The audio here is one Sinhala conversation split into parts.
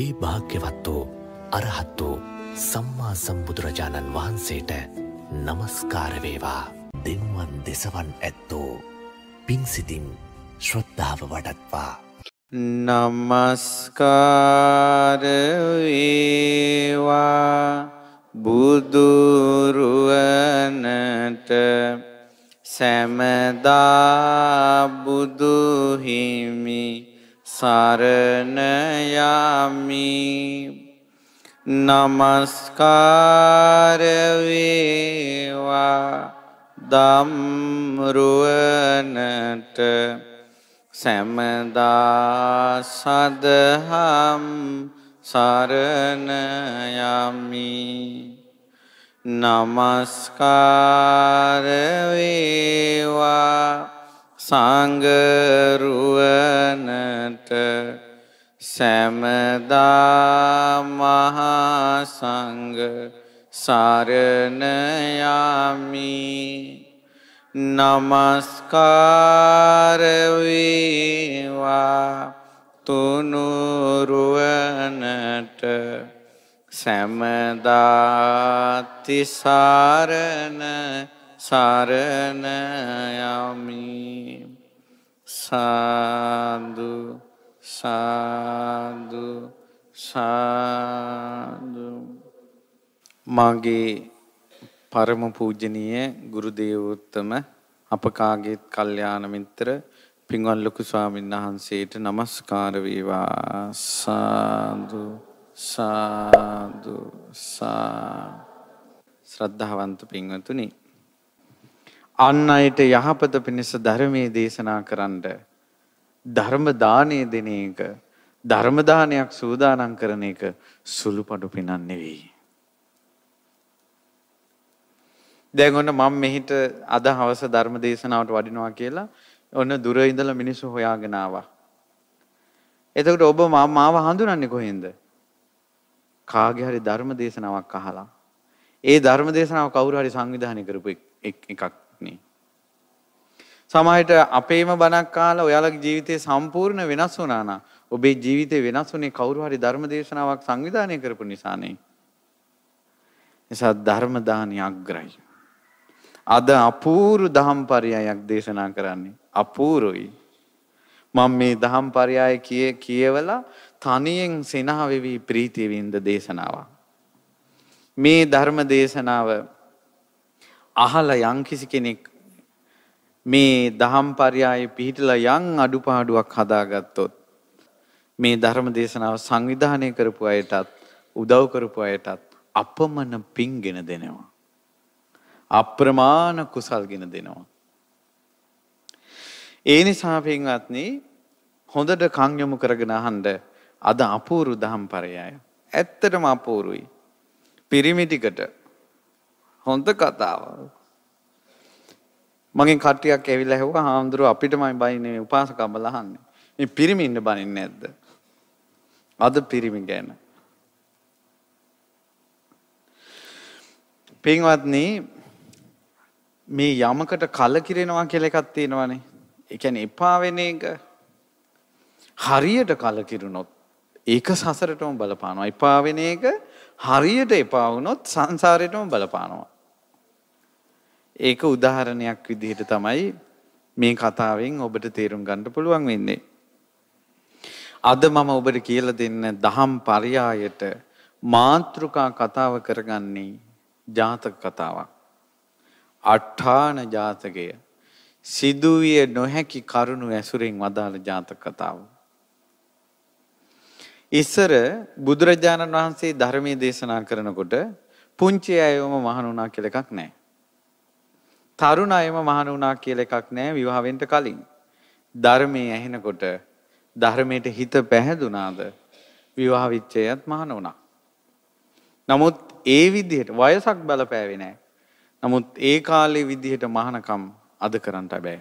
ඒ භාග්‍යවත් වූ අරහත් වූ සම්මා සම්බුදුරජාණන් වහන්සේට නමස්කාරවේවා දෙවුවන් දෙසවන් ඇත්තෝ පින්සිතින් ශ්‍රද්ධාව වඩත්වා. නමස්කාරවේවා බුදුරුවනට සැමදා බුදුහිමි සරණ යමි නමස්කාර වේවා දම්රුවනට සැමදා සදහම් සරණ යමි නමස්කාර වේවා සංගරුවනට සැමදා මහා සංග සරණයාමි නමස්කාරවේවා තුනුරුවනට සැමදාතිසාරණ සරණ යමි සාදු සාදු සාදු මගේ පරම පූජනීය ගුරු දේවෝත්තම අප කාගේත් කල්යාණ මිත්‍ර පින්වත් ලොකු ස්වාමීන් වහන්සේට নমස්කාර වේවා සාදු සාදු සා ශ්‍රද්ධාවන්ත පින්වතුනි අන් අයට යහපත පිණිස ධර්මයේ දේශනා කරන්න ධර්ම දානය දෙන එක ධර්ම දානයක් සූදානම් කරන එක සුළුපඩු පිනක් නෙවෙයි. දැන් ඔන්න මම මෙහිට අද හවස ධර්ම දේශනාවට වඩිනවා කියලා ඔන්න දුර ඉඳලා මිනිස්සු හොයාගෙන ආවා. එතකොට ඔබ මාව හඳුනන්නේ කොහෙන්ද? කාගේ හරි ධර්ම දේශනාවක් අහලා. ඒ ධර්ම දේශනාව කවුරු හරි සංවිධානය කරපු එකක්. සමහරට අපේම බණක් කාලා ඔයාලගේ ජීවිතේ සම්පූර්ණ වෙනස් වුණා නම් ඔබේ ජීවිතේ වෙනස් වුණේ කවුරු හරි ධර්ම දේශනාවක් සංවිධානය කරපු නිසා නේ. නිසා ධර්ම දානි අග්‍රයි. අද අපූර්ව දහම්පරයයක් දේශනා කරන්නේ. අපූර්වයි. මම මේ දහම්පරයය කියේ කියවලා තනියෙන් සෙනහ වෙවි ප්‍රීතිය වින්ද දේශනාවක්. මේ ධර්ම දේශනාව අහලා යම්කිසි කෙනෙක් මේ දහම් පරයාය පිහිටලා යම් අඩුපාඩුවක් හදාගත්තොත් මේ ධර්ම දේශනාව සංවිධානය කරපු අයටත් උදව් කරපු අයටත් අපමණ පින්ගෙන දෙනවා. අප්‍රමාණ කුසල්ගෙන දෙනවා. ඒ නිසා පින්වත්නි හොඳට කන් යොමු කරගෙන අහන්න අද අපූරු දහම් පරයය. ඇත්තටම අපූරුයි. පිරිමිටිකට හොඳ කතාවක්. මගෙන් කට්ටියක් ඇවිල්ලා ඇහුවා හාමුදුරුව අපිටමයි බයිනේ උපාසකම්බල අහන්නේ. මේ පිරිමි ඉන්න බනින්නේ නැද්ද? අද පිරිමි ගැන. පින්වත්නි මේ යමකට කලකිරෙනවා කියලා එකක් තියෙනවානේ. ඒ කියන්නේ එපා වෙන එක හරියට කලකිරුණොත් ඒක සසරටම බලපානවා. එපා වෙන එක හරියට එපා වුණොත් සංසාරයටම බලපානවා. ඒක උදාහරණයක් විදිහට තමයි මේ කතාවෙන් ඔබට තේරුම් ගන්න පුළුවන් වෙන්නේ. අද මම ඔබට කියලා දෙන්න දහම් පරයායට මාත්‍රිකා කතාව කරගන්නේ ජාතක කතාවක්. අට්ඨාන ජාතකය සිදුවිය නොහැකි කරුණු ඇසුරෙන් වදාළ ජාතක කතාව. ඉස්සර බුදුරජාණන් වහන්සේ ධර්මයේ දේශනා කරනකොට පුංචි අයවම මහණුණා කියලා එකක් නැහැ. තරුණ අයම මහාන වුණා කියලා එකක් නැහැ විවාහ වෙන්න කලින්. ධර්මයේ ඇහෙනකොට ධර්මයට හිත පැහැදුනාද විවාහ විච්ඡේයත් මහාන වුණා. නමුත් ඒ විදිහට වයසක් බලපෑවේ නැහැ. නමුත් ඒ කාලේ විදිහට මහානකම් අද කරන්නට බෑ.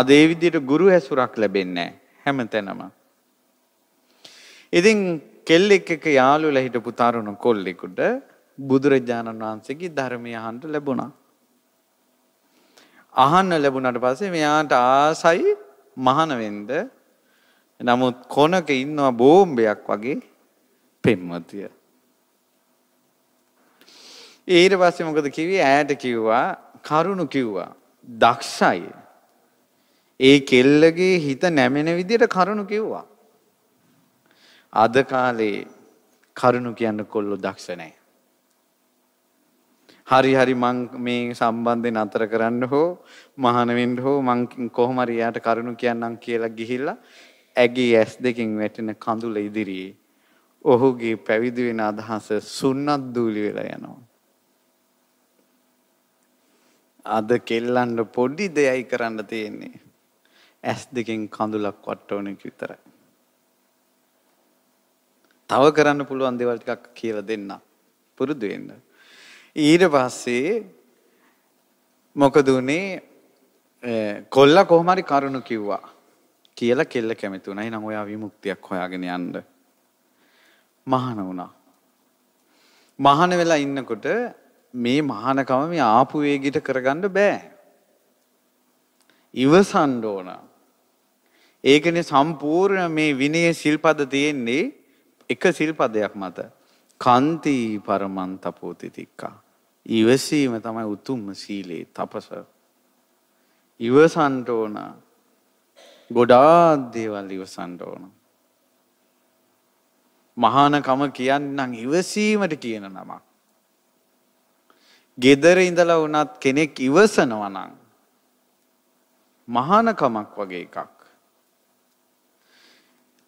අද ඒ විදිහට ගුරු ඇසුරක් ලැබෙන්නේ නැහැ හැමතැනම. ඉතින් කෙල්ලෙක් එක යාළුවලා හිටපු තරුණ කොල්ලෙකුට බුදුරජාණන් වහන්සේගේ ධර්මය අහන්න ලැබුණා. අහන්න ලැබුණට පස්සේ මෙයාට ආසයි මහන වෙන්න. නමුත් කොනක ඉන්නවා බෝම්බයක් වගේ පෙම්වතිය. ඊට පස්සේ මොකද කිව්වේ ඈට කිව්වා කරුණු කිව්වා දක්ෂයි. ඒ කෙල්ලගේ හිත නැමෙන විදිහට කරුණු කිව්වා. අද කාලේ කරුණු කියන්න කොල්ලෝ දක්ෂ නැහැ. හරි හරි මං මේ සම්බන්ධයෙන් අතර කරන්න හෝ මහාන වෙන්න හෝ මං කොහොම හරි එයාට කරුණු කියන්නම් කියලා ගිහිල්ලා ඇගේ ඇස් දෙකෙන් වැටෙන කඳුල ඉදිරියේ ඔහුගේ පැවිදි වෙන අදහස සුන්නත් දූලි වෙලා යනවා. අද කෙල්ලන්ට පොඩි දෙයයි කරන්න තියෙන්නේ. ඇස් දෙකෙන් කඳුලක් වට්ටවන එක විතරයි. තව කරන්න පුළුවන් දේවල් ටිකක් කියලා දෙන්න. පුරුදු වෙන්න. ඊට පස්සේ මොකද උනේ කොල්ලා කොහොම හරි කරුණු කිව්වා කියලා කෙල්ල කැමති වුණා. එහෙනම් ඔයා විමුක්තියක් හොයාගෙන යන්න. මහාන වුණා. මහාන වෙලා ඉන්නකොට මේ මහානකම මේ ආපු වේගිට කරගන්න බෑ. ඉවසන්න ඕන. ඒකනේ සම්පූර්ණ මේ විනය සිල්පද තියෙන්නේ එක සිල්පදයක් මත. කන්ති පරමන් තපෝතිතික්කා. ඉවසීම තමයි උතුම්ම සීලේ තපස. ඉවසන්ට ඕන ගොඩාක් දේවල් ඉවසන්ට ඕන. මහානකම කියන්නම් ඉවසීමට කියන නමක්. ගෙදර ඉඳලා වුණත් කෙනෙක් ඉවසනවා නම් මහානකමක් වගේ එකක්.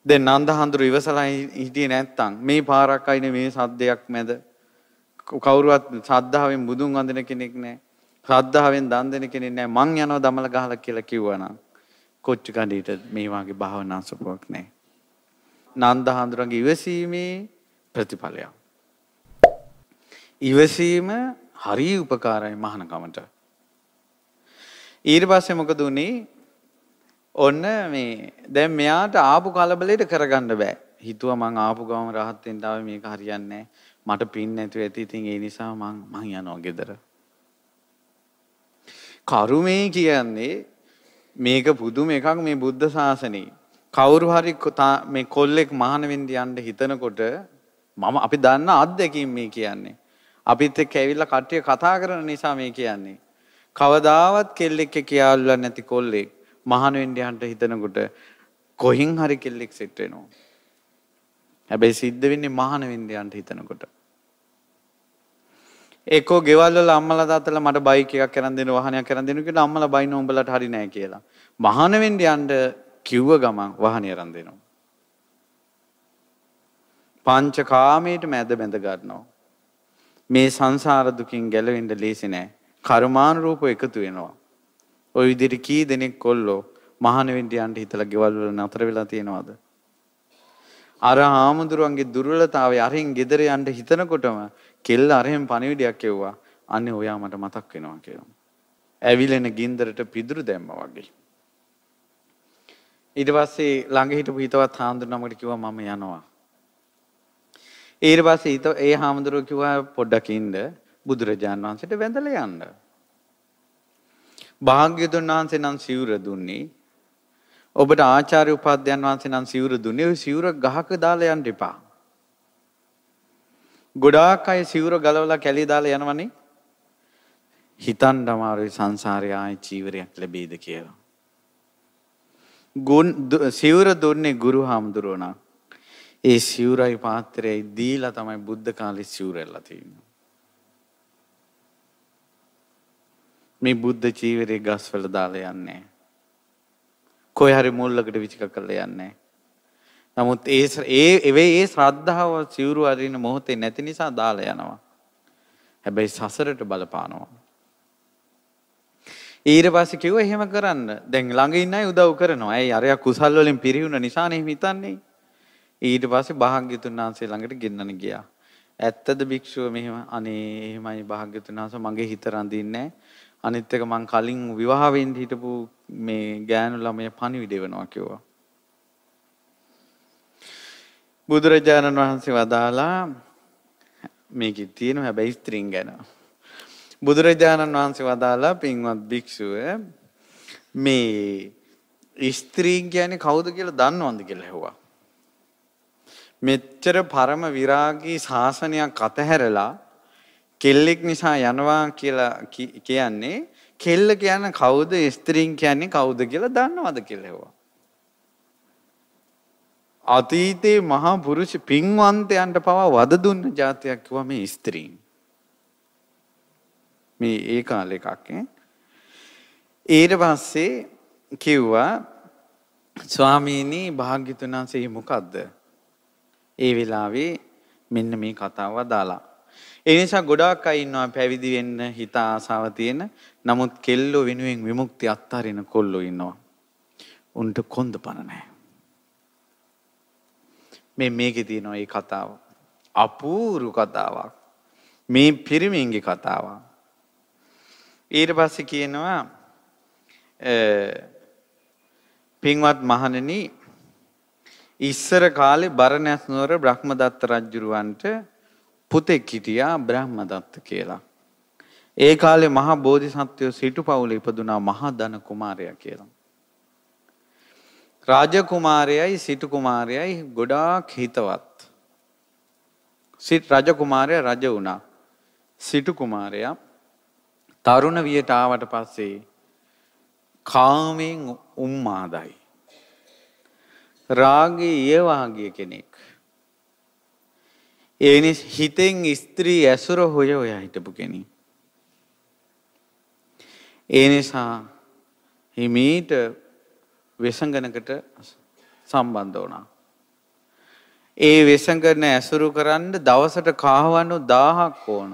දැන් නන්දහඳුරු ඉවසලා හිටියේ නැත්තම් මේ පාරක් අයින මේ සද්දයක් මැද කවුරුවත් ශ්‍රද්ධාවෙන් බුදුන් වඳින කෙනෙක් නැහැ. ශ්‍රද්ධාවෙන් දන් දෙන කෙනෙක් නැහැ. මං යනවා දමල ගහලා කියලා කිව්වනම් කොච්ච කඩේට මේ වාගේ භාවනා සුපුවක් නැහැ. නන්දහඳුරගේ ඉවසීමේ ප්‍රතිඵලයක්. ඉවසීම හරි උපකාරයි මහානකමට. ඊට පස්සේ මොකද උනේ ඔන්න මේ දැන් මෙයාට ආපු කලබලෙට කරගන්න බෑ. හිතුවා මං ආපු ගමන් rahat වෙන්න ආවේ මේක හරියන්නේ මට පින් නැතුව ඇති. ඉතින් ඒ නිසා මං මං යනවා ගෙදර. කරුමේ කියන්නේ මේක පුදුම එකක් මේ බුද්ධ ශාසනයේ. කවුරු හරි මේ කොල්ලෙක් මහාන වෙන්න යන්න හිතනකොට මම අපි දන්න අත්දැකීම් මේ කියන්නේ. අපිත් එක්ක ඇවිල්ලා කට්ටිය කතා කරන නිසා මේ කියන්නේ. කවදාවත් කෙල්ලෙක් කියාලුලා නැති කොල්ලෙක් මහාන වෙන්න යන්න හිතනකොට කොහෙන් හරි කෙල්ලෙක් සෙට් වෙනවා. හැබැයි සිද්ධ වෙන්නේ මහාන වෙන්න යන්න හිතනකොට. ඒකෝ ගෙවල් වල අම්මලා තාත්තලා මට බයික් එකක් කරන් දෙන්න වාහනයක් කරන් දෙන්න කියලා අම්මලා බයින උඹලට හරි නෑ කියලා. මහාන වෙන්න යන්න කිව්ව ගමන් වාහනය අරන් දෙනවා. පංචකාමයට මැද බැඳ ගන්නවා. මේ සංසාර දුකින් ගැලවෙන්න ලේසි නෑ. කර්මානුරූපව එකතු වෙනවා. ওই විදිහට කී දෙනෙක් කොල්ලෝ මහාන වෙන්න යන්න හිතලා ගෙවල් වල නතර වෙලා තියෙනවද? අර ආමුදුරන්ගේ දුර්වලතාවය අරින් ගෙදර යන්න හිතනකොටම කෙල්ල අරහෙන් පණිවිඩයක් එව්වා. අනේ ඔයා මට මතක් වෙනවා කියලා. ඇවිලෙන ගින්දරට පිදුරු දැම්මා වගේ. ඊට පස්සේ ළඟ හිටපු හිතවත් හාමුදුරුවමකට කිව්වා මම යනවා. ඊට පස්සේ ඒ හාමුදුරුවෝ කිව්වා පොඩ්ඩක් ඉන්න බුදුරජාන් වහන්සේට වැඳලා යන්න. භාග්‍යතුන් වහන්සේ නම් සිවුර දුන්නේ ඔබට ආචාර්ය උපාධ්‍යයන් වහන්සේ නම් සිවුර දුන්නේ ඔය සිවුර ගහක දාලා යන්න එපා. ගොඩාක් අය සිවුර ගලවලා කැලේ දාලා යනවනේ. හිතන්න අමාරුයි සංසාරේ ආයේ ජීවරයක් ලැබෙයිද කියලා. ගුණ සිවුර දුන්නේ ගුරු හාමුදුරුවෝ නම් ඒ සිවුරයි පාත්‍රයයි දීලා තමයි බුද්ධ කාලේ සිවුර ඇල්ලලා තියෙන්නේ. මේ බුද්ධ චීවරේ ගස්වල දාලා යන්නේ. කොයි හරි මුල්ලකට විචික කරලා යන්නේ. නමුත් ඒ ඒ එවේ ඒ ශ්‍රද්ධාව සිවුරු අරින මොහොතේ නැති නිසා දාලා යනවා. හැබැයි සසරට බලපානවා. ඊට පස්සේ කිව්ව එහෙම කරන්න. දැන් ළඟ ඉන්න අය උදව් කරනවා. ඇයි අරයා කුසල් වලින් පිරිහුණ නිසානේ හිතන්නේ. ඊට පස්සේ භාග්‍යතුන් වහන්සේ ළඟට ගෙන්නන ගියා. ඇත්තද භික්ෂුව මෙහෙම අනේ එහෙමයි භාග්‍යතුන් වහන්සේ මගේ හිත රඳින්නේ නැහැ. අනිත් එක මං කලින් විවාහ වෙන්න හිටපු මේ ගෑනු ළමය පණිවිඩ වෙනවා කිව්වා. බුදුරජාණන් වහන්සේ වදාලා මේකේ තියෙන හැබැයි ස්ත්‍රීන් ගැන. බුදුරජාණන් වහන්සේ වදාලා පින්වත් භික්ෂුව මේ ස්ත්‍රීන් කියන්නේ කවුද කියලා දන්නවද කියලා ඇහුවා. මෙච්චර පරම විරාගී ශාසනයක් අතහැරලා කෙල්ලෙක් නිසා යනවා කියලා කියන්නේ කෙල්ල කියන කවුද ස්ත්‍රීන් කියන්නේ කවුද කියලා දන්නවද කියලා හෙවුවා. අතීතේ මහා පුරුෂ පින්වන්තයන්ට පවා වද දුන්න જાතියක් කිව්වා මේ ස්ත්‍රීන්. මේ ඒ කාලේ එකක් ඊට පස්සේ කිව්වා ස්වාමීනි භාග්‍යතුන් වහන්සේ මොකද්ද? ඒ වෙලාවේ මෙන්න මේ කතාව දාලා ඒ නිසා ගොඩාක් අය ඉන්නවා පැවිදි වෙන්න හිත ආසාව තියෙන. නමුත් කෙල්ලෝ වෙනුවෙන් විමුක්ති අත්හරින කොල්ලෝ ඉන්නවා. උන්ට කොන්ද පණ නැහැ. මේ මේකේ තියෙනවා මේ කතාව. අපූර්ව කතාවක්. මේ පිරිමින්ගේ කතාවක්. ඊට පස්සේ කියනවා පින්වත් මහණෙනි ඉස්සර කාලේ බරණැස් නුවර බ්‍රහ්මදත්ත රජුරවන්ට පුතෙක් හිටියා බ්‍රහ්මදත්ත කියලා. ඒ කාලේ මහා බෝධිසත්වය සිටුපවුල ඉපදුනා මහා ධන කුමාරයා කියලා. රාජ කුමාරයයි සිටු කුමාරයයි ගොඩාක් හිතවත්. සිට රජ කුමාරයා රජ වුණා. සිටු කුමාරයා තරුණ වියට ආවට පස්සේ කාමෙන් උම්මාදයි. රාගේ ඊවාගිය කෙනෙක්. ඒ හිතෙන් ස්ත්‍රී ඇසුර හොය ඔයා හිටපු කෙනෙක්. ඒ නිසා හිමීට වෙසඟනකට සම්බන්ධ වුණා. ඒ වෙසඟන ඇසුරු කරන්න දවසට කාහවනු 1000ක් ඕන.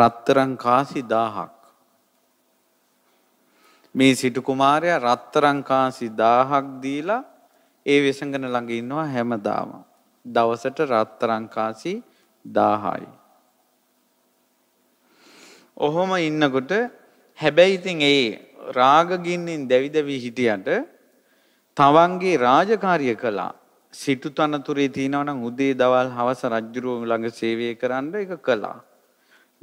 රත්තරන් කාසි 1000ක්. මේ සිටු කුමාරයා රත්තරන් කාසි 1000ක් දීලා ඒ වෙසඟන ළඟ ඉන්නවා හැමදාම. දවසට රත්තරන් කාසි 1000 1000යි. ඔහොම ඉන්නකොට හැබැයි ඉතින් ඒ රාගගින්නෙන් දැවි දැවි හිටියට තවන්ගේ රාජකාරිය කළා. සිටු තනතුරේ තියෙනවා නම් උදේ දවල් හවස රජුරුව ළඟ සේවය කරන්න ඒක කළා.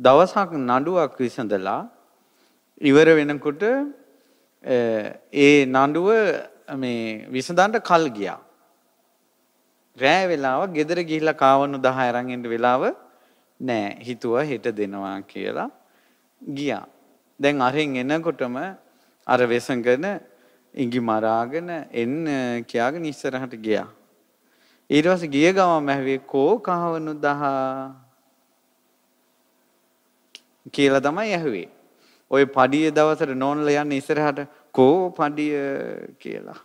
දවසක් නඩුවක් විසඳලා ඉවර වෙනකොට ඒ නඩුව මේ විසඳන්න කල් ගියා. රෑ වෙලාව ගෙදර ගිහිල්ලා කාවණු 10 අරන් එන්න වෙලාව නෑ හිතුවා හෙට දෙනවා කියලා ගියා. දැන් අරෙන් එනකොටම අර වෙසඟන ඉඟි මරාගෙන එන්න කියාගෙන ඉස්සරහට ගියා. ඊට පස්සේ ගිය ගමම ඇහුවේ කෝ කහවණු 10 කියලා තමයි ඇහුවේ. ওই පඩිය දවසට නෝන්ලා යන්නේ ඉස්සරහට කෝ පඩිය කියලා.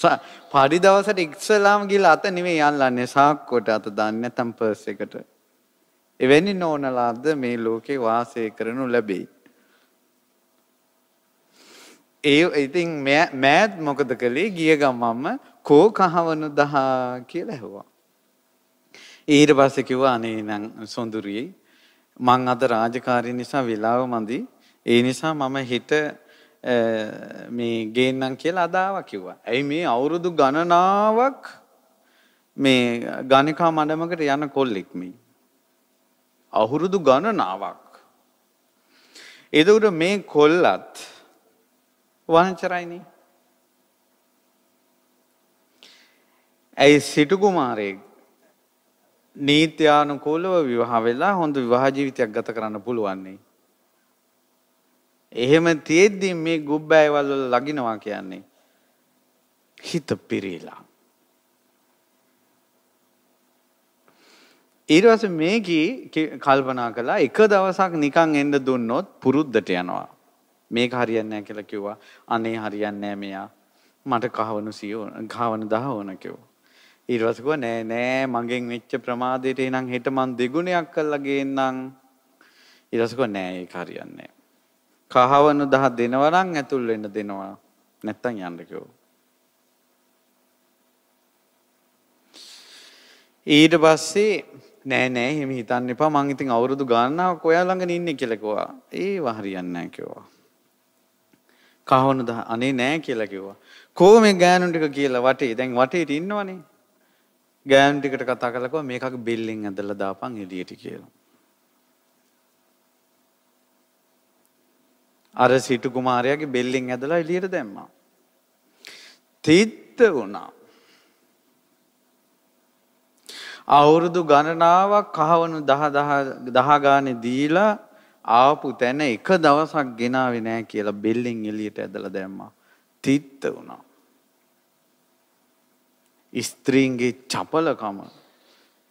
පරි දවසට ඉක්සලාම ගිහලා අත නෙමෙයි යන්නන්නේ සාක්කුවට අත දාන්නේ නැත්නම් පර්ස් එකට. එවැනි නෝනලාද මේ ලෝකේ වාසය කරනු ලැබේ. ඒ ඉතින් මෑත් මොකද කළේ ගිය ගමම්ම කෝ කහවනු දහා කියලා ඇහුවා. ඊට පස්සේ කිව්වා අනේ නං සොඳුරියේ මං අද රාජකාරී නිසා වෙලාව මදි. ඒ නිසා මම හිත මේ ගේන්නම් කියලා අදාව කිව්වා. ඇයි මේ අවුරුදු ගණනාවක් මේ ගණිකා මඩමකට යන කොල්ලෙක් මේ. අවුරුදු ගණනාවක්. එතකොට මේ කොල්ලත් වංචරයිනේ. ඇයි සිටු කුමාරයෙක් නීත්‍යානුකූලව විවාහ වෙලා හොඳ විවාහ ජීවිතයක් ගත කරන්න පුළුවන්නේ. එහෙම තියෙද්දි මේ ගුබ්බෑවල් වල ලගිනවා කියන්නේ හිත පිරීලා. ඊට මේකී කල්පනා කළා එක දවසක් නිකන් එන්න දුන්නොත් පුරුද්දට යනවා. මේක හරියන්නේ නැහැ කියලා කිව්වා. අනේ හරියන්නේ නැහැ මෙයා. මට කහවණු සිය කහවණු දහ ඕන කිව්වා. ඊට පස්සේ කිව්වා නෑ නෑ මගෙන් වෙච්ච ප්‍රමාදයට එනං හෙට මං දෙගුණයක් කරලා ගේන්නම්. ඊට පස්සේ කිව්වා නෑ ඒක හරියන්නේ නැහැ. කහවණු දහ දෙනවා නම් ඇතුල් වෙන්න දෙනවා. නැත්තම් යන්න කිව්වා. ඊට පස්සේ නෑ නෑ එහෙම හිතන්න එපා මං ඉතින් අවුරුදු ගානක් ඔයා ළඟ ඉන්නේ කියලා කිව්වා. ඒව හරියන්නේ නෑ කිව්වා. කහවණු දහ අනේ නෑ කියලා කිව්වා. කොහොම මේ ගෑනු ටික කියලා වටේ දැන් වටේට ඉන්නවනේ. ගෑන් ටිකට කතා කරලා කිව්වා මේකක් බිල්ලින් ඇදලා දාපන් එළියට කියලා. අර සිටු කුමාරයාගේ බෙල්ලෙන් ඇදලා එළියට දැම්මා. තිත්ත වුණා. අවුරුදු ගණනාවක් කහවණු දහ ගානේ දීලා ආපු තැන එක දවසක් ගෙනාවේ නෑ කියලා බෙල්ලෙන් එළියට ඇදලා දැම්මා. තිත්ත වුණා. ස්ත්‍රීන්ගේ චපලකම,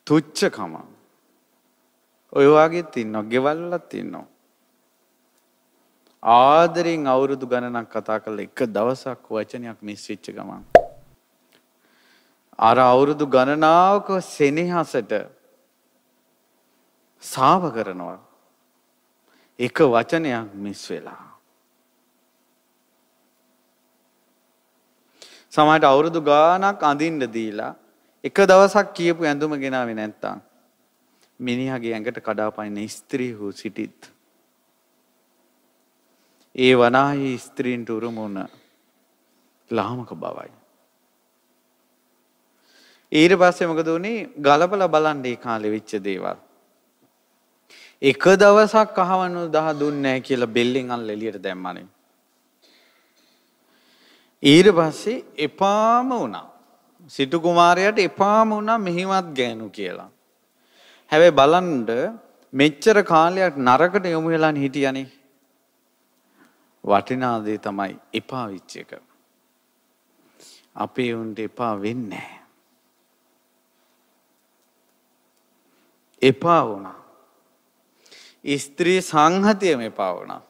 තුච්චකම. ඔය වගේත් ඉන්නවා, ගෙවල්ලත් ඉන්නවා. ආදරෙන් අවුරුදු ගණනක් කතා කරලා එක දවසක් වචනයක් මිස් වෙච්ච ගමන් අර අවුරුදු ගණනාවක සෙනෙහසට සාව කරනවා එක වචනයක් මිස් වෙලා සමහරට අවුරුදු ගාණක් අඳින්න දීලා එක දවසක් කියපු ඇඳුම ගෙනාවේ නැත්තම් මිනිහාගේ ඇඟට කඩාපනින ස්ත්‍රී වූ සිටිත් ඒ වනාහි ස්ත්‍රීන්ට උරුමුණ ලාමක බවයි. ඊට පස්සේ මොකද වුනේ ගලපලා බලන්න ඒ කාලේ වෙච්ච දේවල්. එක දවසක් අහවනු දහ දුන්නේ නැහැ කියලා බෙල්ලෙන් අල්ල එළියට දැම්මනේ. ඊට පස්සේ එපාම වුණා. සිටු කුමාරයාට එපාම වුණා මෙහිවත් ගෑනු කියලා. හැබැයි බලන්න මෙච්චර කාලයක් නරකට යොමු වෙලානේ හිටියනේ. වටිනා දේ තමයි එපා වෙච්ච එක. අපේ උන්ට එපා වෙන්නේ නැහැ. එපා වුණා. ස්ත්‍රී සංහතියම එපා වුණා.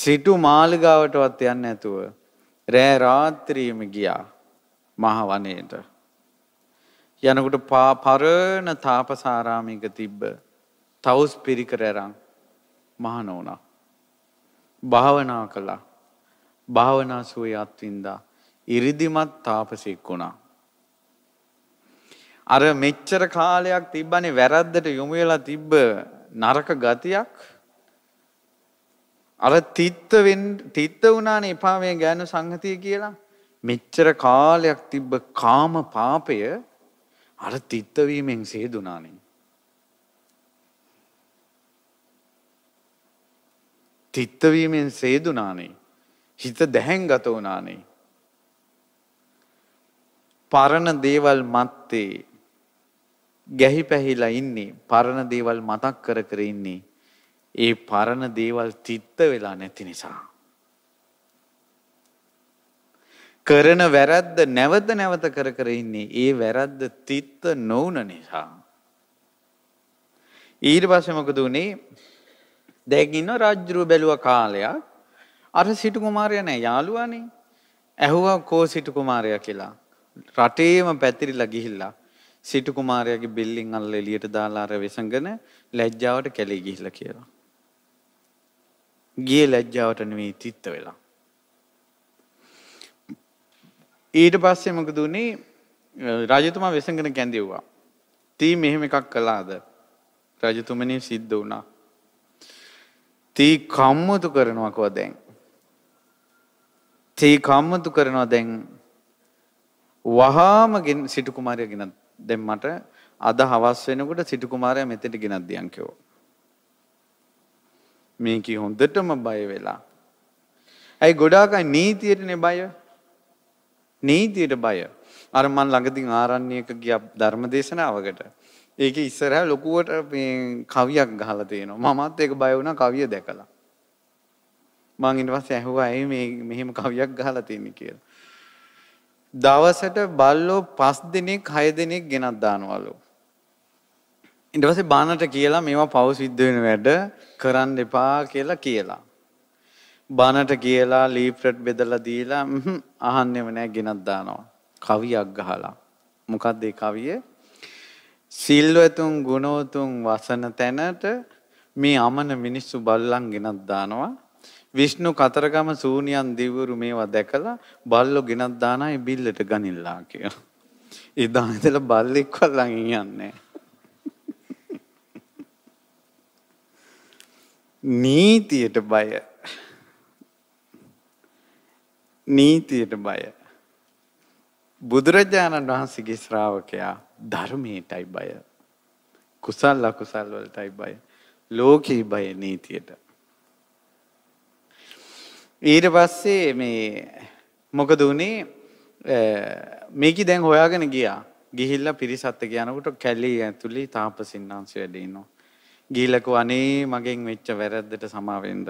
සිටු මාලිගාවටවත් යන්න ඇතුව රෑ රාත්‍රියම ගියා මහ වනයට. යනකොට පරණ තාපසාරාමික තිබ්බ තවුස් පිරිකර ඇරන් මහන වුණා. භාවනා කළා. භාවනා සුවය අත්විඳා. ඉරිදිමත් තාපසෙක් වුණා. අර මෙච්චර කාලයක් තිබ්බනේ වැරද්දට යොමු වෙලා තිබ්බ නරක ගතියක් අර තිත්ත වෙන්න තිත්ත වුණානේ එපා මේ ගෑනු සංහතිය කියලා මෙච්චර කාලයක් තිබ්බ කාම පාපය අර තිත්ත වීමෙන් සේදුණානේ තිත්තවීමෙන් සේදුනානේ. හිත දැහැන් ගත වුණානේ. පරණ දේවල් මත්තේ ගැහි පැහිලා ඉන්නේ පරණ දේවල් මතක් කර කර ඉන්නේ ඒ පරණ දේවල් තිත්ත වෙලා නැති නිසා. කරන වැරද්ද නැවත නැවත කර කර ඉන්නේ ඒ වැරද්ද තිත්ත නොවුන නිසා. ඊට පස්සේ මොකද උනේ දැන් ඉන්න රාජ්‍යරුව බැලුව කාලයක් අර සිටු කුමාරයා නෑ යාළුවානේ. ඇහුවා කෝ සිටු කුමාරයා කියලා. රටේම පැතිරිලා ගිහිල්ලා සිටු කුමාරයාගේ බිල්ලින් අල්ල එළියට දාලා අර වෙසඟන ලැජ්ජාවට කැලේ ගිහිල්ලා කියලා. ගියේ ලැජ්ජාවට නෙවෙයි තිත්ත වෙලා. ඊට පස්සේ මොකද උනේ? රජතුමා වෙසඟන කැඳෙව්වා. තී මෙහෙම එකක් කළාද? රජතුමනි සිද්ධ වුණා. තී කම්මතු කරනවකෝ දැන්. තී කම්මතු කරනවා දැන් වහාම සිටු කුමාරය ගෙනත් දැන් මට අද හවස් වෙනකොට සිටු කුමාරයා මෙතෙට ගෙනත් දියන් කිව්වා. මේකේ හොඳටම බය වෙලා. ඇයි ගොඩාක් අය නීතියටනේ බය? නීතියට බය. අර මම ළඟදී ආරණ්‍යයක ගියා ධර්ම දේශනාවකට. ඒක ඉස්සරහ ලොකුවට මේ කවියක් ගහලා තියෙනවා. මමත් ඒක බය වුණා කවිය දැකලා. මං ඊට පස්සේ ඇහුවා ඇයි මේ මෙහෙම කවියක් ගහලා තියෙන්නේ කියලා. දවසට බල්ලෝ 5 දිනක් 6 දිනක් ගෙනත් දානවලු. ඊට පස්සේ බානට කියලා මේවා පව සිද්ධ වෙන වැඩ කරන්න එපා කියලා කියලා. බානට කියලා ලීෆ්ලට් බෙදලා දීලා අහන්නෙම නෑ ගෙනත් දානවා. කවියක් ගහලා. මොකක්ද ඒ කවියේ? සිල්වතුන් ගුණෝතුන් වසන තැනට මේ අමන මිනිස්සු බල්ලන් ගෙනත් දානවා. විෂ්ණු කතරගම සූනියන් දිවුරු මේවා දැකලා බල්ලෝ ගෙනත් දානයි බිල්ලට ගනිල්ලා කියලා. එදා ඉඳලා බල්ලෙක්ව ළඟින් යන්නේ. නීතියට බය. නීතියට බය. බුදුරජාණන් වහන්සේගේ ශ්‍රාවකයා ධර්මයටයි බය. කුසල් අකුසල් වලටයි බය. ලෝකේ බය නීතියට. ඊට පස්සේ මේ මොකද උනේ මේක දැන් හොයාගෙන ගියා. ගිහිල්ලා පිරිසත්ත යනකොට කැලේ ඇතුලේ තාපසින්නාංශ වැඩ ඉනවා. ගිහිල්ලා අනේ මගෙන් වෙච්ච වැරද්දට සමාවෙන්න.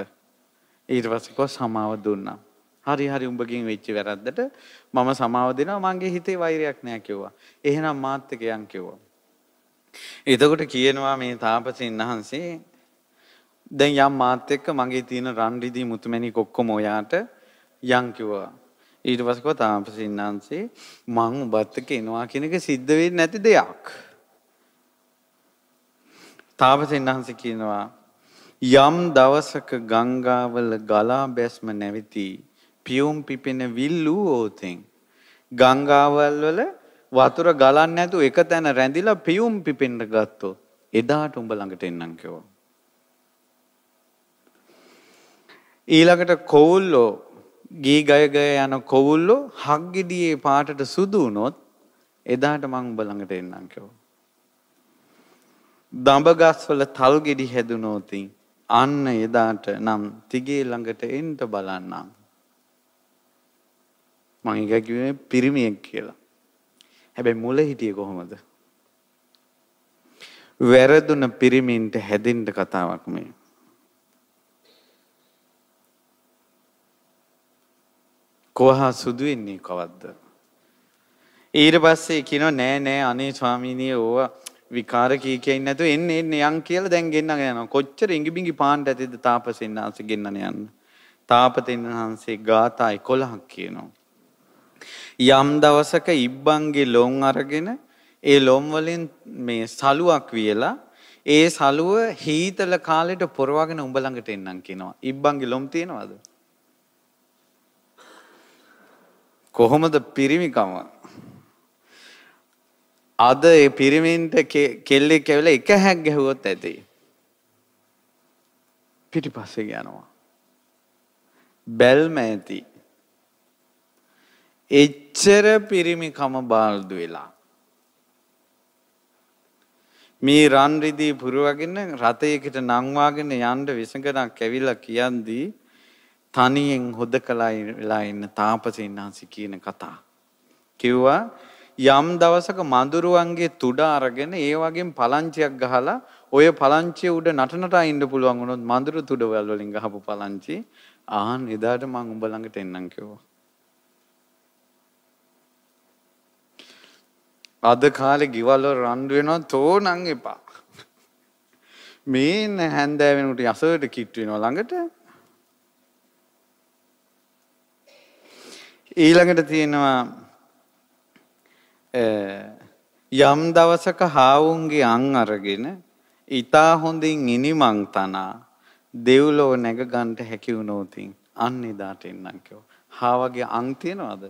ඊට පස්සේ කො සමාව දුන්නා. හරි හරි උඹගෙන් වෙච්ච වැරද්දට මම සමාව දෙනවා මගේ හිතේ වෛරයක් නෑ කිව්වා. එහෙනම් මාත් එක්ක යන් කිව්වා. එතකොට කියනවා මේ තාපසීන් වහන්සේ දැන් යම් මාත් එක්ක මගේ තියෙන රන් රිදී මුතුමැණික් ඔක්කොම ඔයාට යන් කිව්වා. ඊට පස්සේ කිව්වා තාපසීන් වහන්සේ මං උඹත් එක්ක එනවා කියන එක සිද්ධ වෙන්නේ නැති දෙයක්. තාපසීන් වහන්සේ කියනවා යම් දවසක ගංගාවල ගලා බැස්ම නැවිතී පියුම් පිපෙන විල්ලූ ඕතෙන්. ගංගාවල් වල වතුර ගලන්න නැතු එක තැන රැඳිලා පියුම් පිපෙන්ට ගත්තෝ. එදාට උඹ ළඟට එන්නම් කිව්වා. ඊළඟට කොවුල්ලෝ ගී ගය ගය යන කොවුල්ලෝ හග්ගෙඩියේ පාටට සුදු වුණොත් එදාට මං උඹ ළඟට එන්නම් කිව්වා. දඹ ගස්වල තල් ගෙඩි හැදුනෝතින් අන්න එදාට නම් තිගේ ළඟට එන්ට බලන්නම්. මං එක කිව්වේ පිරිමියෙක් කියලා. හැබැයි මුල හිටියේ කොහොමද? වැරදුන පිරිමින්ට හැදෙන්න කතාවක් මේ. කොහා සුදු වෙන්නේ කවද්ද? ඊට පස්සේ කියනවා නෑ නෑ අනේ ස්වාමීනි ඕවා විකාර කී කියන්නේ නැතුව එන්න එන්න යන් කියලා දැන් ගෙන්නගෙන යනවා. කොච්චර ඉඟි බිඟි පාන්න ඇතිද තාපසෙන් ආස ගෙන්නන යන්න. තාපතෙන් වහන්සේ ගාථා 11ක් කියනවා. යම් දවසක ඉබ්බන්ගේ ලොම් අරගෙන ඒ ලොම් වලින් මේ සලුවක් වියලා ඒ සලුව හීතල කාලෙට පොරවගෙන උඹ ළඟට එන්නම් කියනවා. ඉබ්බන්ගේ ලොම් තියනවද? කොහොමද පිරිමිකම? අද ඒ පිරිමින්ට කෙල්ලෙක් ඇවිල්ලා එක හැක් ගැහුවොත් ඇති. පිටිපස්සේ යනවා. බැල්ම ඇති. එච්චර පිරිමි කම බාල්දු වෙලා. මේ රන්රිදී පුරුවගෙන රථයකට නංවාගෙන යන්ඩ විසඟනක් කැවිල කියන්දී තනියෙන් හොද කලා වෙලා ඉන්න තාපසෙන් වහන්සි කියන කතා. කිව්වා යම් දවසක මදුරුවන්ගේ තුඩ අරගෙන ඒ වගේ පලංචියක් ගහලා ඔය පලංචිය උඩ නටනට ඉන්න පුළුවන් වුණොත් මදුරු තුඩවල් වලින් ගහපු පලංචි ආන් එදාට මං උඹ ළඟට එන්නම් කිව්වා. අද කාලේ ගෙවල් වල රණ්ඩු වෙනවා තෝනම් එපා. මේ හැන්දෑ වෙනකොට යසවට කිට් වෙනවා ළඟට. ඊළඟට තියෙනවා යම් දවසක හාවුන්ගේ අං අරගෙන ඊතා හොඳින් ඉනිමන් තනා දෙව්ලොව නැග ගන්නට හැකි වුණොතින් අන්න එදාට එන්නම් කියෝ. හාවගේ අං තියනවාද?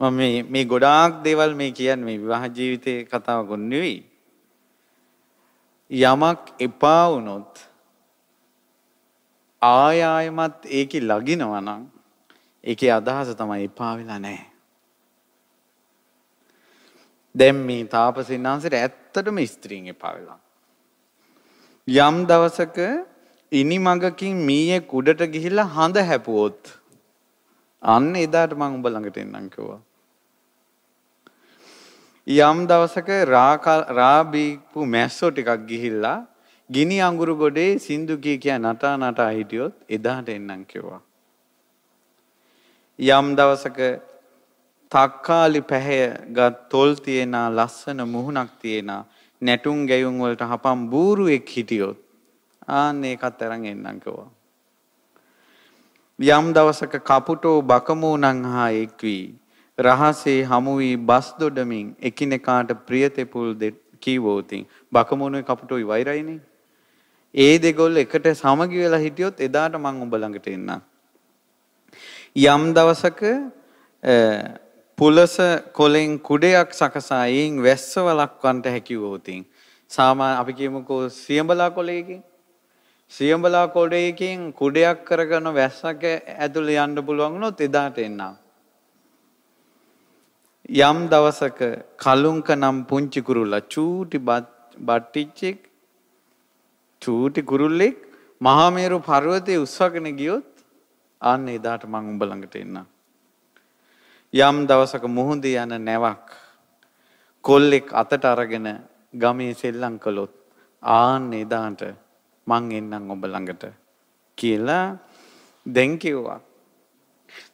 මම මේ මේ ගොඩාක් දේවල් මේ කියන්නේ මේ විවාහ ජීවිතයේ කතාවකුත් නෙවෙයි. යමක් එපා වුණොත් ආය ආයමත් ඒකේ ලගිනවා නම් ඒකේ අදහස තමයි එපා වෙලා නැහැ. දැන් මේ තාපසීන් වහන්සේට ඇත්තටම ස්ත්‍රීන් එපා වෙලා. යම් දවසක ඉනි මඟකින් මීයේ කුඩට ගිහිල්ලා හඳ හැපුවොත් අන්න එදාට මම උඹ ළඟට එන්නම් කිව්වා. යම් දවසක රාබීපු මැස්සෝ ටිකක් ගිහිල්ලා ගිනි අඟුරු ගොඩේ සින්දු කී කියා නටා නටා හිටියොත් එදාට එන්නම් කිව්වා. යම් දවසක තක්කාලි පැහැය ගත් තොල් තියෙන ලස්සන මුහුණක් තියෙන නැටුම් ගැයුම් වලට හපම් බූරුවෙක් හිටියොත් ආන්න ඒකත් අරන් එන්නම් කිව්වා. යම් දවසක කපුටෝ බකමූණන් හා එක්වී රහසේ හමු වී බස් දොඩමින් එකිනෙකාට ප්‍රියතෙපුල් කීවෝතින් බකමුණුවේ කපුටුයි වෛරයිනේ. ඒ දෙගොල්ල එකට සමගි වෙලා හිටියොත් එදාට මං උඹ ළඟට එන්නම්. යම් දවසක පුලස කොලෙන් කුඩයක් සකසා යින් වැස්සව ලක්වන්ට හැකිවෝතින්. සාමාන්‍ය අපි කියමුකෝ සියඹලා කොලයකින් සියඹලා කොඩයකින් කුඩයක් කරගෙන වැස්සක ඇතුළේ යන්න පුළුවන් වුණොත් එදාට එන්නම්. යම් දවසක කලුංක නම් පුංචි කුරුල්ලා චූටි බට්ටිච්චෙක් චූටි කුරුල්ලෙක් මහා මේරු පර්වතයේ උස්සගෙන ගියොත් ආන්න එදාට මං උඹ ළඟට එන්නම්. යම් දවසක මුහුදේ යන නැවක් කොල්ලෙක් අතට අරගෙන ගමේ සෙල්ලම් කළොත් ආන්න එදාට මං එන්නම් ඔබ ළඟට කියලා දැන් කිව්වා.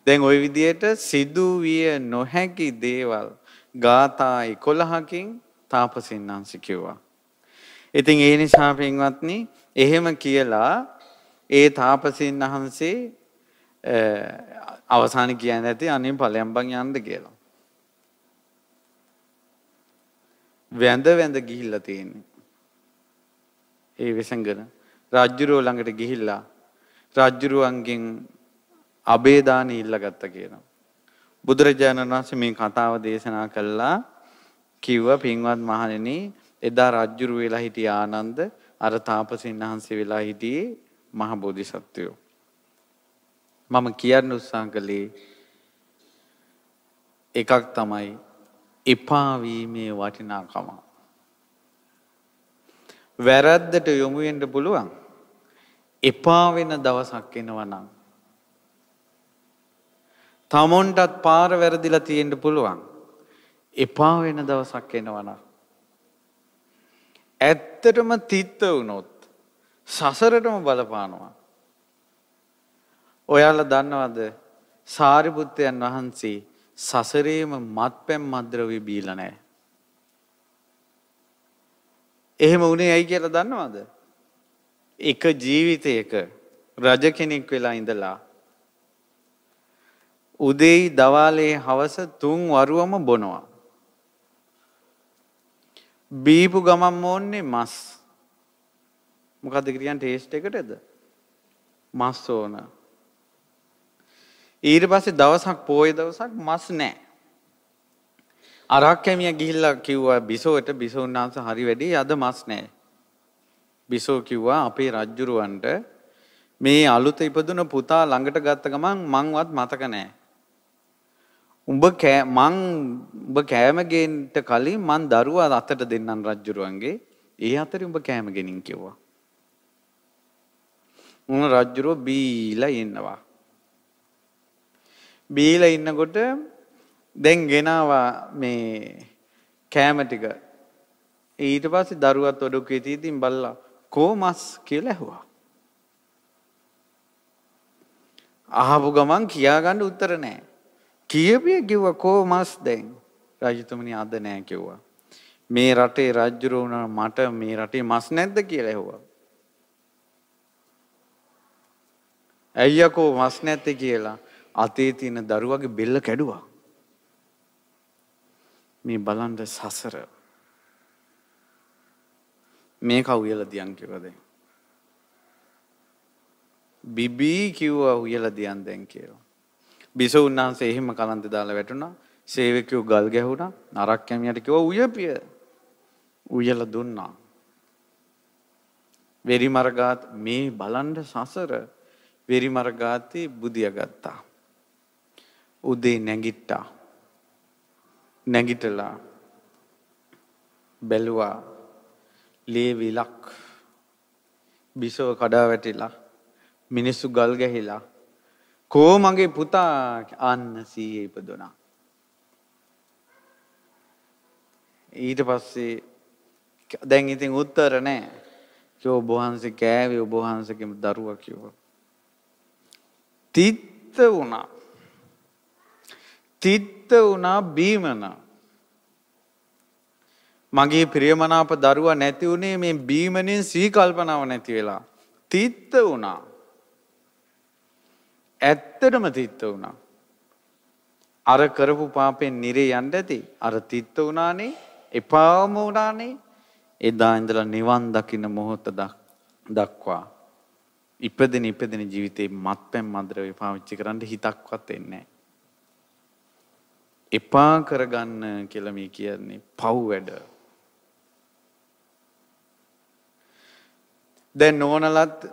දැන් ওই විදියට සිදු විය නොහැකි දේවල් ගාථා 11කින් තාපසින් වහන්සේ කිව්වා. ඉතින් ඒ නිසා පින්වත්නි එහෙම කියලා ඒ තාපසින් වහන්සේ අවසාන කියන්නේ නැති අනේ ඵලයන්බන් යන්න කියලා. වැඳ වැඳ ගිහිල්ලා තියෙන්නේ. ඒ විසංගන රාජ්‍යරුව ළඟට ගිහිල්ලා රාජ්‍යරුවන්ගෙන් අබේදාන ඉල්ලගත්ත කියනවා. බුදුරජාණන් වහන්සේ මේ කතාව දේශනා කළා කිව්ව පින්වත් මහණෙනි එදා රජුරු වෙලා හිටිය ආනන්ද අර තාපසින් වහන්සේ වෙලා හිටියේ මහ බෝධිසත්වයෝ. මම කියන්න උත්සාහ කළේ එකක් තමයි එපා වීමේ වටිනාකම. වැරද්දට යොමු වෙන්න පුළුවන්. එපා වෙන දවසක් එනවා නම් තමොන්ටත් පාර වැරදිලා තියෙන්න පුළුවන්. එපා වෙන දවසක් එනවනම්. ඇත්තටම තිත්ත වුණොත් සසරටම බලපානවා. ඔයාලා දන්නවද සාරිපුත්තයන් වහන්සේ සසරේම මත්පැම් මද්‍රව්‍ය බීලා නැහැ. එහෙම වුණේ ඇයි කියලා දන්නවද? එක ජීවිතයක රජ කෙනෙක් වෙලා ඉඳලා උදේයි දවාලේ හවස තුන් වරුවම බොනවා. බීපු ගමම් ඕන්නේ මස්. මොකද කියන්න ටේස්ට් එකටද? මස් ඕන. ඊට පස්සේ දවසක් පෝය දවසක් මස් නෑ. අරක් කැමිය ගිහිල්ලා කිව්වා බිසෝට බිසෝ උන්වහන්සේ හරි වැඩි අද මස් නෑ. බිසෝ කිව්වා අපේ රජුරවන්ට මේ අලුත ඉපදුන පුතා ළඟට ගත්ත ගමන් මංවත් මතක නෑ. උඹ මං උඹ කෑමගෙන්ට කලින් මං දරුවා අතට දෙන්නන් රජ්ජුරුවන්ගේ ඒ අතර උඹ කෑමගෙනින් කිව්වා. උන් රජ්ජුරුව බීලා ඉන්නවා. බීලා ඉන්නකොට දැන් ගෙනවා මේ කෑම ටික. ඊට පස්සේ දරුවත් ඔඩොක්කේ තියෙද්දි බල්ලා කොමස් කියලා ඇහුවා. අහපු ගමන් කියාගන්න උත්තර නැහැ. කියපිය කිව්වා කෝ මස් දැන් රජතුමනි අද නෑ කිව්වා. මේ රටේ රජ්ජුරුව වුණා මට මේ රටේ මස් නැද්ද කියලා ඇහුවා. ඇයියකෝ මස් නැත්තේ කියලා අතේ තියෙන දරුවගේ බෙල්ල කැඩුවා. මේ බලන්න සසර මේ කව්යල දියන් කිව්වද බිබී කිව්වා උයල දියන් දැන් කියලා බිසෝ උන්වහන්සේ එහෙම කලන්ත දාලා වැටුණා. සේවකයෝ ගල් ගැහුණා. නරක් කැමියට කිව්වා උයපිය. උයලා දුන්නා. වෙරිමරගාත් මේ බලන්ඩ සසර වෙරිමරගාතේ බුදිය ගත්තා. උදේ නැගිට්ටා. නැගිටලා බැලුවා ලේ විලක් බිසව කඩා වැටිලා මිනිස්සු ගල් ගැහිලා කෝ මගේ පුතා අන්න සීයේ ඉපදුනා. ඊට පස්සේ දැන් ඉතින් උත්තර නෑ. කිව්ව ඔබ වහන්සේ කෑවේ ඔබ වහන්සේගේ දරුවා කිව්වා. තිත්ත වුණා. තිත්ත වුණා බීමනා. මගේ ප්‍රියමනාප දරුවා නැති වුණේ මේ බීමනෙන් සීකල්පනාව නැති වෙලා. තිත්ත වුණා. ඇත්තටම තිත්ත වුණා. අර කරපු පාපෙන් නිරේ යන්න ඇති. අර තිත්ත වුණානේ එපාම වුණානේ එදා ඉඳලා නිවන් දකින්න මොහොත දක්වා. ඉපදෙන ඉපදෙන ජීවිතේ මත්පැන් මද්‍රව්‍ය පාවිච්චි කරන්න හිතක්වත් එන්නේ නැහැ. එපා කරගන්න කියලා මේ කියන්නේ පව් වැඩ. දැන් නෝනලත්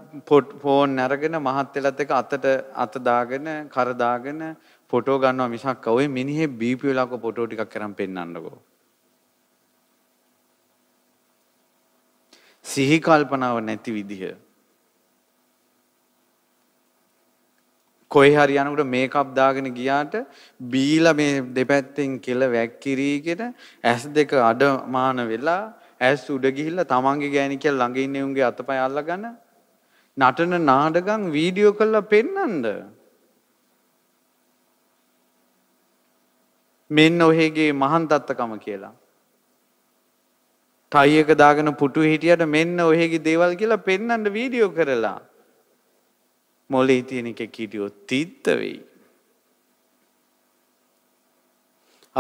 ෆෝන් අරගෙන මහත් වෙලත් එක අතට අත දාගෙන කර දාගෙන ෆොටෝ ගන්නවා මිසක් ඔය මිනිහේ බීපී වෙලාවක ෆොටෝ ටිකක් කරන් පෙන්නන්නකෝ. සිහි කල්පනාව නැති විදිහ. කොයි හරි යනකොට මේකප් දාගෙන ගියාට බීලා මේ දෙපැත්තෙන් කෙල වැක්කිරීගෙන ඇස් දෙක අඩමාන වෙලා ඇස් උඩ ගිහිල්ලා තමන්ගේ ගෑණි කියලා ළඟ ඉන්න උන්ගේ අතපය අල්ලගෙන නටන නාඩගම් වීඩියෝ කරලා පෙන්නන්න. මෙන්න ඔහේගේ මහන්තත්තකම කියලා. ටයි එක දාගෙන පුටු හිටියට මෙන්න ඔහේගේ දේවල් කියලා පෙන්නන්න වීඩියෝ කරලා. මොලේ තියෙන එක කීටියෝ තිත්ත වෙයි.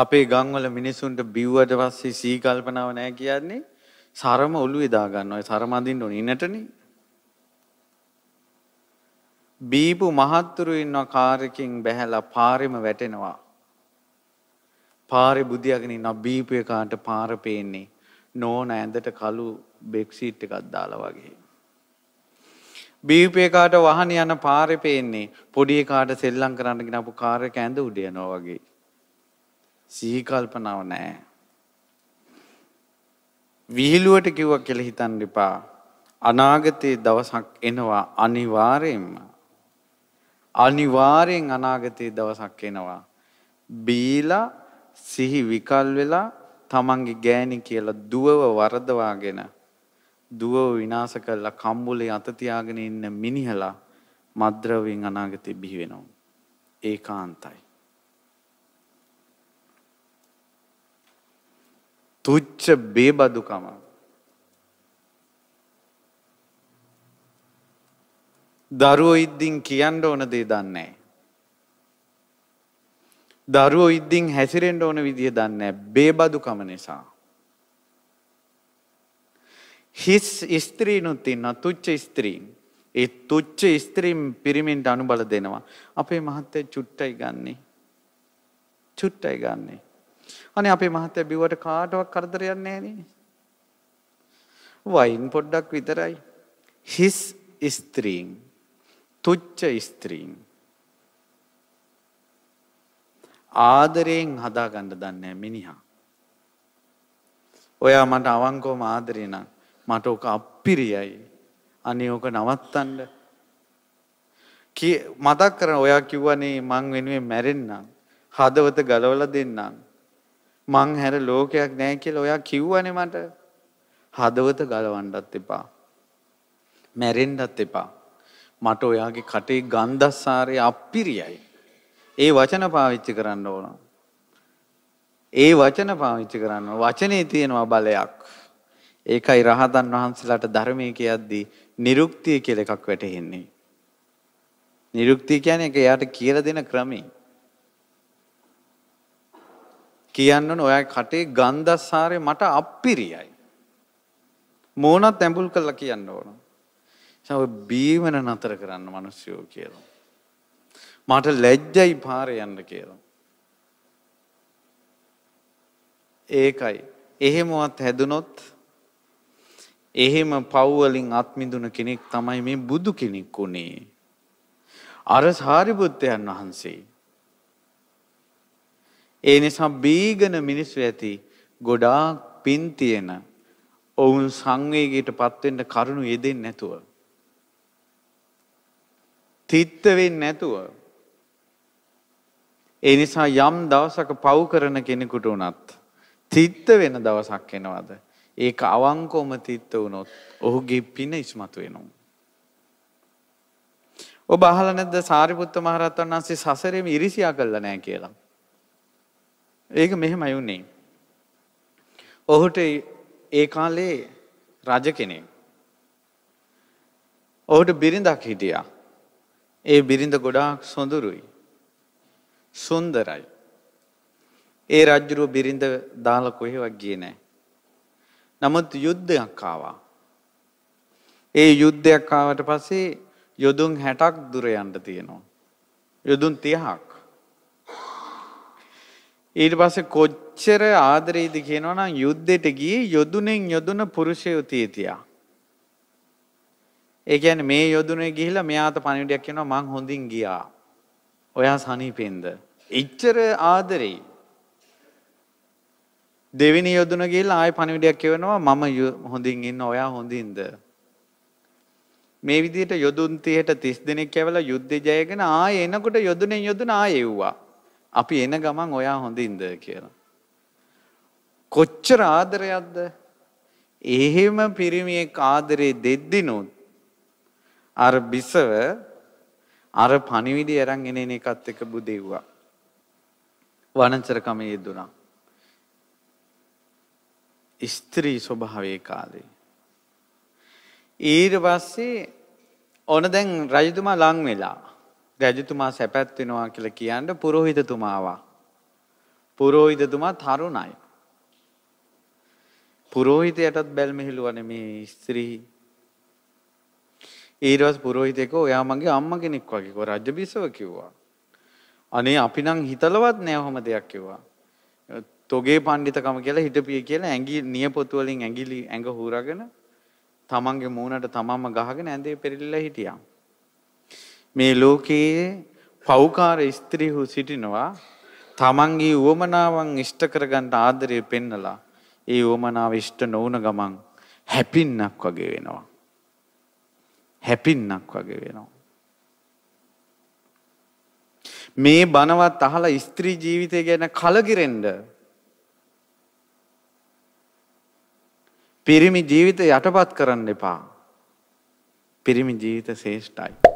අපේ ගම්වල මිනිසුන්ට බිව්වට පස්සේ සී කල්පනාව නැහැ කියන්නේ සරම ඔළුවේ දාගන්නවා. ඒ සරම අඳින්න ඕනේ ඉනටනේ. බීපු මහත්තුරු ඉන්නවා කාරකින් බැහැලා පාරෙම වැටෙනවා. පාරේ බුදියාගෙන ඉන්න බීපු එකාට පාර පේන්නේ නෝන ඇඳට කළු බෙක්සීට් එකක් දාලා වගේ. බීපු එකාට වහන යන පාරේ පේන්නේ පොඩි එකාට සෙල්ලම් කරන්න ගෙනපු කාර් එක ඇඳ උඩ යනවා වගේ. සීකල්පනාව නෑ. විහිළුවට කිව්වක් කියලා හිතන්න එපා. අනාගතයේ දවසක් එනවා අනිවාර්යයෙන්ම. අනිවාර්යෙන් අනාගතයේ දවසක් එනවා. බීලා සිහි විකල් වෙලා තමන්ගේ ගෑණි කියලා දුවව වරදවාගෙන දුවව විනාශ කරලා කම්බුලේ අත තියාගෙන ඉන්න මිනිහලා මද්ද්‍රවයෙන් අනාගතේ බිහි වෙනවා. ඒකාන්තයි. තුච්ච බේබදුකම. දරුවෝ ඉද්දින් කියන්න ඕන දේ දන්නේ. දරුවෝ ඉද්දින් හැසිරෙන්ට ඕන විදිහ දන්නේ බේබදුකම නිසා. හිස් ස්ත්‍රීනුත් ඉන්න තුච්ච ස්ත්‍රීන් ඒ තුච්ච ස්ත්‍රීම් පිරිමින්ට අනුබල දෙනවා. අපේ මහත්තය චුට්ටයි ගන්නේ. චුට්ටයි ගන්නේ. අනේ අපේ මහත්තයා බිව්වට කාටවත් කරදරයක් නැහැ නේ. වයින් පොඩ්ඩක් විතරයි. හිස් ස්ත්‍රීන් තුච්ච ස්ත්‍රීන් ආදරයෙන් හදාගන්න දන්නේ මිනිහා. ඔයා මට අවංකෝම ආදරේ නම් මට ඕක අප්පිරියයි. අනේ ඕක නවත්තන්න. මතක් කරන ඔයා කිව්වනේ මං වෙනුවෙන් මැරෙන්නම්. හදවත ගලවලා දෙන්නම්. මං හැර ලෝකයක් නැහැ කියලා ඔයා කිව්වනේ මට. හදවත ගලවන්නත් එපා. මැරෙන්නත් එපා. මට ඔයාගේ කටේ ගන්ධස්සාරේ අප්පිරියයි. ඒ වචන පාවිච්චි කරන්න ඕන. ඒ වචන පාවිච්චි කරන්න වචනේ තියෙනවා බලයක්. ඒකයි රහතන් වහන්සේලාට ධර්මයේ කියද්දී නිරුක්තිය කියලා එකක් වැටහෙන්නේ. නිරුක්තිය කියන්නේ ඒක එයාට කියලා දෙන ක්‍රමී. කියන්න ඕන ඔයා කටේ ගන්ධස්සාරේ මට අප්පිරියයි. මෝනත් ඇඹුල් කළා කියන්න ඕන. ඒ ඔය බීමන නතර කරන්න මිනිස්සුયો කියලා. මට ලැජ්ජයි පාරේ යන්න කියලා. ඒකයි. එහෙමවත් හැදුනොත් එහෙම පව්වලින් අත්මිදුන කෙනෙක් තමයි මේ බුදු කෙනෙක් වුණේ. අර සාරිපුත්තයන් වහන්සේ ඒ නිසා බීගන මිනිස්සු ඇති ගොඩාක් පින් තියෙන ඔවුන් සංවේගයටපත් වෙන්න කරුණු යෙදෙන්නේ නැතුව තිත්ත වෙන්නේ නැතුව ඒ නිසා යම් දවසක පව් කරන කෙනෙකුට උනත් තිත්ත වෙන දවසක් එනවද ඒක අවංකවම තිත්ත වුණොත් ඔහුගේ පින ඉස්මතු වෙනවා ඔබ අහලා නැද්ද සාරිපුත්ත මහරහතන් වහන්සේ සසරේම ඉරිසියා කළා නැහැ කියලා ඒක මෙහෙමයි වුණේ. ඔහුට ඒ කාලේ රජ කෙනෙක්. ඔහුට බිරිඳක් හිටියා. ඒ බිරිඳ ගොඩාක් සොඳුරුයි. සුන්දරයි. ඒ රජ්ජුරුව බිරිඳ දාලා කොහෙවත් ගියේ නැහැ. නමුත් යුද්ධයක් ආවා. ඒ යුද්ධයක් ආවට පස්සේ යොදුන් 60ක් දුර යන්න තියෙනවා. යොදුන් 30ක්. ඊට පස්සේ කොච්චර ආදරෙයිද කියනවනම් යුද්ධෙට ගියේ යොදුනෙන් යොදුන පුරුෂයෝ තියෙතියා. ඒ කියන්නේ මේ යොදුනේ ගිහිලා මෙයාට පණිවිඩයක් කියනවා මං හොඳින් ගියා. ඔයා සනීපෙන්ද? ඉච්චර ආදරෙයි. දෙවෙනි යොදුන ගිහිල්ලා ආයෙ පණිවිඩයක් කියවනවා මම හොඳින් ඉන්න ඔයා හොඳින්ද? මේ විදිහට යොදුන් 30ට 30 දෙනෙක් කැවලා යුද්ධ ජයගෙන ආයෙ එනකොට යොදුනෙන් යොදුන ආයෙ එව්වා. අපි එන ගමන් ඔයා හොඳින්ද කියලා. කොච්චර ආදරයක්ද? එහෙම පිරිමියෙක් ආදරේ දෙද්දිනුත් අර බිසව අර පණිවිඩය අරන් එනේන එකත් එක බුදෙව්වා. වනචර කමේ යෙදුණා. ස්ත්‍රී ස්වභාවයේ කාලේ. ඊට පස්සේ ඕන දැන් රජතුමා ලං වෙලා රජතුමා සැපැත් වෙනවා කියලා කියන්න පුරෝහිතතුමා ආවා. පුරෝහිතතුමා තරුණයි. පුරෝහිතයටත් බැල්මහිලුවනේ මේ ස්ත්‍රී. ඊට පුරෝහිතයක ඔයා මගේ අම්මා කෙනෙක් වගේ කෝ රාජ්‍ය බිසව කිව්වා. අනේ අපි නම් හිතලවත් නෑ ඔහොම දෙයක් කිව්වා. තොගේ පඬිතකම කියලා හිටපිය කියලා ඇඟි නියපොතු වලින් ඇඟිලි ඇඟ හූරගෙන තමන්ගේ මූණට තමන්ම ගහගෙන ඇඳේ පෙරලිලා හිටියා. මේ ලෝකයේ පෞකාර ස්ත්‍රීහු සිටිනවා තමන්ගේ උවමනාවන් ඉෂ්ට කරගන්න ආදරය පෙන්නලා ඒ උවමනාව ඉෂ්ට නොවුන ගමන් හැපින්නක් වගේ වෙනවා. හැපින්නක් වගේ වෙනවා. මේ බණවත් අහලා ස්ත්‍රී ජීවිතය ගැන කලකිරෙන්න පිරිමි ජීවිත යටපත් කරන්න එපා. පිරිමි ජීවිත ශේෂ්ඨයි.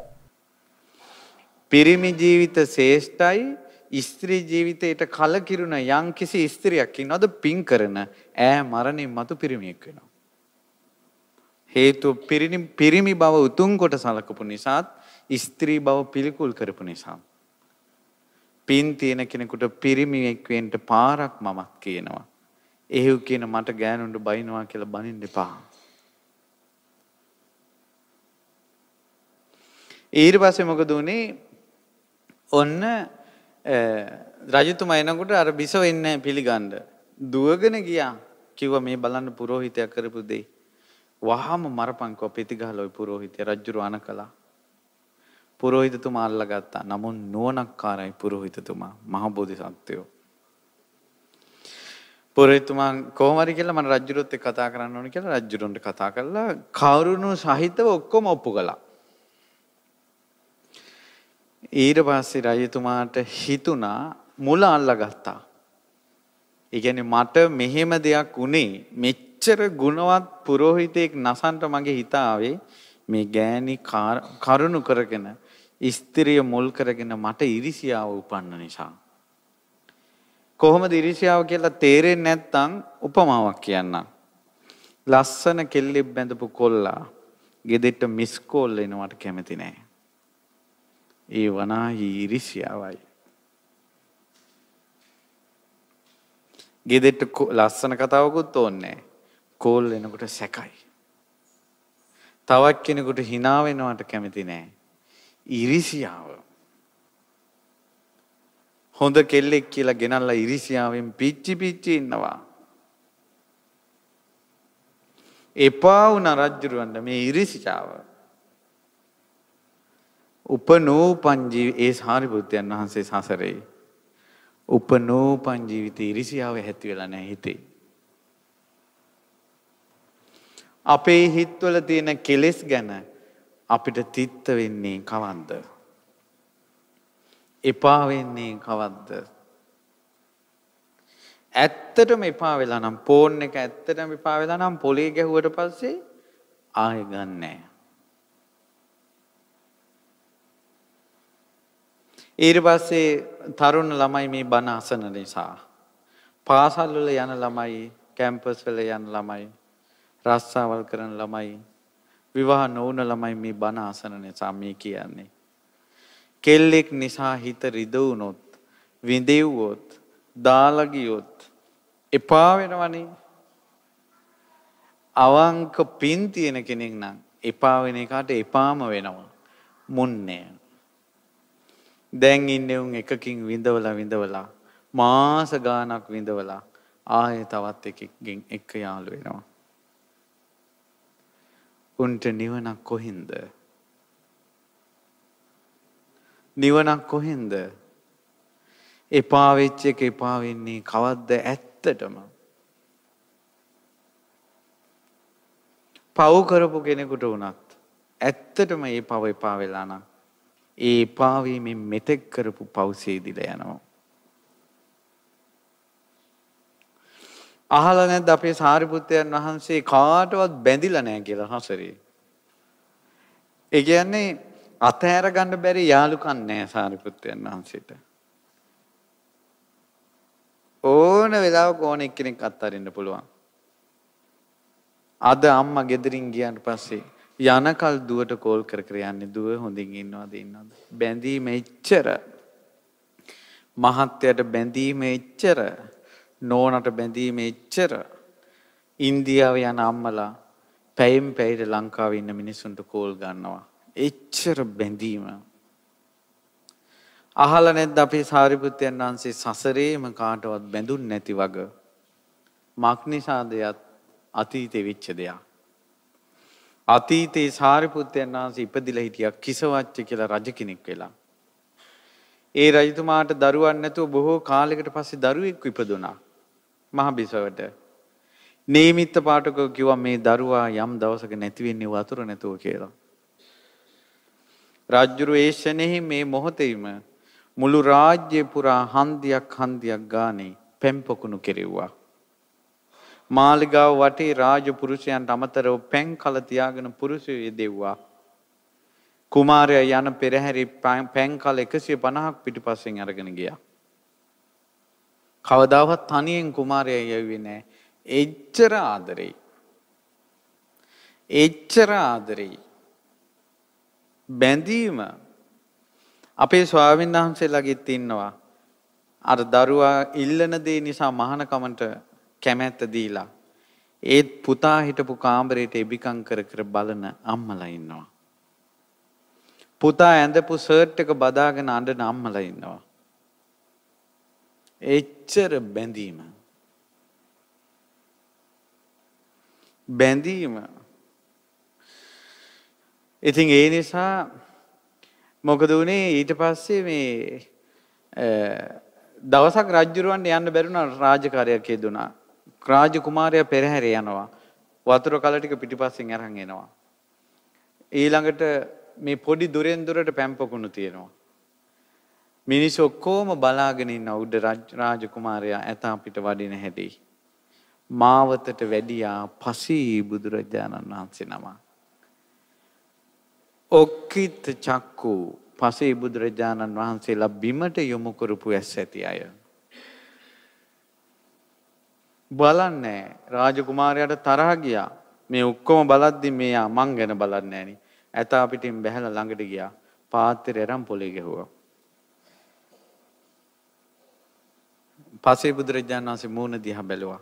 පිරිමි ජීවිත ශේෂ්ඨයි ස්ත්‍රී ජීවිතයට කලකිරුණ යම්කිසි ස්ත්‍රියක් ඉන්නවද පින් කරන ඈ මරණින් මතු පිරිමියෙක් වෙනවා. හේතු පිරිමි බව උතුම් කොට සලකපු නිසාත් ස්ත්‍රී බව පිළිකුල් කරපු නිසා. පින් තියෙන කෙනෙකුට පිරිමියෙක් වෙන්න පාරක් මමත් කියනවා. එහෙව් කියන මට ගෑනුන්ට බයිනවා කියලා බනින්න එපා. ඊට පස්සේ මොකද උනේ ඔන්න රජතුමා එනකොට අර බිසව එන්නේ පිළිගන්න. දුවගෙන ගියා. කිව්වා මේ බලන්න පුරোহিතයා කරපු දෙයි. වහාම මරපන්කෝ පිටිගහලා ওই පුරোহিතයා රජුරු අනකලා. පුරোহিතතුමා අල්ලගත්තා. නමුත් නුවණක්කාරයි පුරোহিতතුමා මහ බෝධිසත්වයෝ. පුරোহিতතුමා කොහොම හරි කියලා මම රජුරුත් එක්ක කතා කරන්න ඕන කියලා රජුරුන්ට කතා කරලා කවුරුණු සහිතව ඔක්කොම ඔප්පු කළා. ඊට පස්සේ රජතුමාට හිතුණා මුල අල්ලගත්තා. ඒ කියන්නේ මට මෙහෙම දෙයක් උනේ මෙච්චර ගුණවත් පුරোহিতෙක් නසන්ට මගේ හිත ආවේ මේ ගෑණි කරුණු කරගෙන ස්ත්‍රිය මුල් කරගෙන මට ඉරිසියාව උපන්න නිසා. කොහොමද ඉරිසියාව කියලා තේරෙන්නේ නැත්නම් උපමාවක් කියන්නම්. ලස්සන කෙල්ලෙක් බැඳපු කොල්ලා ගෙදෙට්ට මිස් කෝල් එනවට කැමති නැහැ. ඒ වනාහි ඉරිසියාවයි. ගෙදෙට්ට ලස්සන කතාවකුත් ඕන්නේ කෝල් එනකොට සැකයි. තවත් කෙනෙකුට හිනාවෙනවට කැමති නෑ. ඉරිසියාව. හොඳ කෙල්ලෙක් කියලා ගෙනල්ලා ඉරිසියාවෙන් පිච්චි පිච්චි ඉන්නවා. එපා වුණ රජ්ජුරුවන්ට මේ ඉරිසිචාව. උපනෝපන් ජීවි ඒ සාරිපුත්යන් වහන්සේ සසරේ උපනෝපන් ජීවිතේ ඉරිසියාව ඇති වෙලා නැහැ හිතේ. අපේ හිත්වල තියෙන කෙලෙස් ගැන අපිට තිත්ත වෙන්නේ කවද්ද? එපා වෙන්නේ කවද්ද? ඇත්තටම එපා වෙලා නම් ෆෝන් එක ඇත්තටම එපා වෙලා නම් පොලේ ගැහුවට පස්සේ ආයෙ ගන්නෑ. ඊට පස්සේ තරුණ ළමයි මේ බණ අසන නිසා පාසල් වල යන ළමයි කැම්පස් වල යන ළමයි රස්සාවල් කරන ළමයි විවාහ නොවුන ළමයි මේ බණ අසන නිසා මේ කියන්නේ කෙල්ලෙක් නිසා හිත රිදවුනොත් විඳෙව්වොත් දාලා ගියොත් එපා වෙනවනේ අවංක පින් තියෙන කෙනෙක් නම් එපා වෙන එකට එපාම වෙනවා මුන්නේ දැන් ඉන්නේ උන් එකකින් විඳවලා විඳවලා මාස ගාණක් විඳවලා ආයෙ තවත් එකකින් එක යාළු වෙනවා. උන්ට නිවනක් කොහෙන්ද? නිවනක් කොහෙන්ද? එපා වෙච්ච එක එපා වෙන්නේ කවද්ද ඇත්තටම? පව කරපු කෙනෙකුට වුණත් ඇත්තටම ඒ පව එපා වෙලා නම් ඒ පාවේ මේ මෙතෙක් කරපු පවුසේ දිලා යනවා. අහලා නැද්ද අපේ සාරිපුත්‍රයන් වහන්සේ කාටවත් බැඳිලා නැහැ කියලා හසරේ. ඒ කියන්නේ අතහැර ගන්න බැරි යාළුකම් නැහැ සාරිපුත්‍රයන් වහන්සේට. ඕන වෙලාවක ඕන එක්කෙනෙක් අත්හරින්න පුළුවන්. අද අම්මා ගෙදරින් ගියාට පස්සේ යනකල් දුවට කෝල් කර කර යන්නේ දුව හොඳින් ඉන්නවද ඉන්නවද බැඳීම එච්චර මහත්යට බැඳීම එච්චර නෝනට බැඳීම එච්චර ඉන්දියාව යන අම්මලා පැයෙන් පැයට ලංකාවේ ඉන්න මිනිස්සුන්ට කෝල් ගන්නවා එච්චර බැඳීම අහලා නැද්ද අපේ සාරිපුත්යන් වහන්සේ සසරේම කාටවත් බැඳුන් නැති වග මක්නිසාදයත් අතීතේ වෙච්ච දෙයක් අතීතයේ සාරිපුත්තයන් වහන්සේ ඉපදිලා හිටියා කිසවච්ච කියලා රජ කෙනෙක් වෙලා. ඒ රජතුමාට දරුවන් නැතුව බොහෝ කාලයකට පස්සේ දරුවෙක් ඉපදුණා. මහබිසවට. නේමිත්ත පාඨකෝ කිව්වා මේ දරුවා යම් දවසක නැති වෙන්නේ වතුර නැතුව කියලා. රාජ්‍යරු ඒෂණෙහි මේ මොහොතේම මුළු රාජ්‍ය පුරා හන්දියක් හන්දියක් ගානේ පෙම්පකුණු කෙරෙව්වා. මාලිගාව වටේ රාජපුරුෂයන්ට අමතරව පැන් කල තියාගෙන පුරුෂය දෙව්වා. කුමාරයා යන පෙරහැරි පැන් කල 150ක් පිටිපස්සෙන් අරගෙන ගියා. කවදාවත් තනියෙන් කුමාරයා යව්වේ නෑ. එච්චර ආදරෙයි. එච්චර ආදරෙයි. බැඳීම අපේ ස්වාමීන් වහන්සේලාගෙත් ඉන්නවා. අර දරුවා ඉල්ලන දේ නිසා මහානකමට කැමැත්ත දීලා ඒත් පුතා හිටපු කාමරයට එබිකම් කර කර බලන අම්මලා ඉන්නවා. පුතා ඇඳපු සර්ට් එක බදාගෙන අඬන අම්මලා ඉන්නවා. එච්චර බැඳීම. බැඳීම. ඉතින් ඒ නිසා මොකද වුණේ ඊට පස්සේ මේ දවසක් රජ්ජුරුවන්ට යන්න බැරුණ රාජකාරයක් යෙදුණා. රාජකුමාරයා පෙරහැර යනවා. වතුර කල ටික පිටිපස්සෙන් අරන් එනවා. ඊළඟට මේ පොඩි දුරෙන් දුරට පැම්පකුණු තියෙනවා. මිනිස්සු ඔක්කොම බලාගෙන ඉන්න උඩ රාජකුමාරයා ඇත අපිට වඩින හැටි. මාවතට වැඩියා පසී බුදුරජාණන් වහන්සේ නම. ඔක්කිත චක්කු පසේ බුදුරජාණන් වහන්සේලා බිමට යොමු කරපු ඇස් ඇති අය. බලන්නේ රාජකුමාරයාට තරහ ගියා. මේ ඔක්කොම බලද්දි මෙයා මං ගැන බලන්නේ නෑනේ. ඇතා පිටින් බැහැලා ළඟට ගියා. පාත්‍රය අරන් පොලේ ගැහුවා. පසේ බුදුරජාණන් වහන්සේ මූණ දිහා බැලුවා.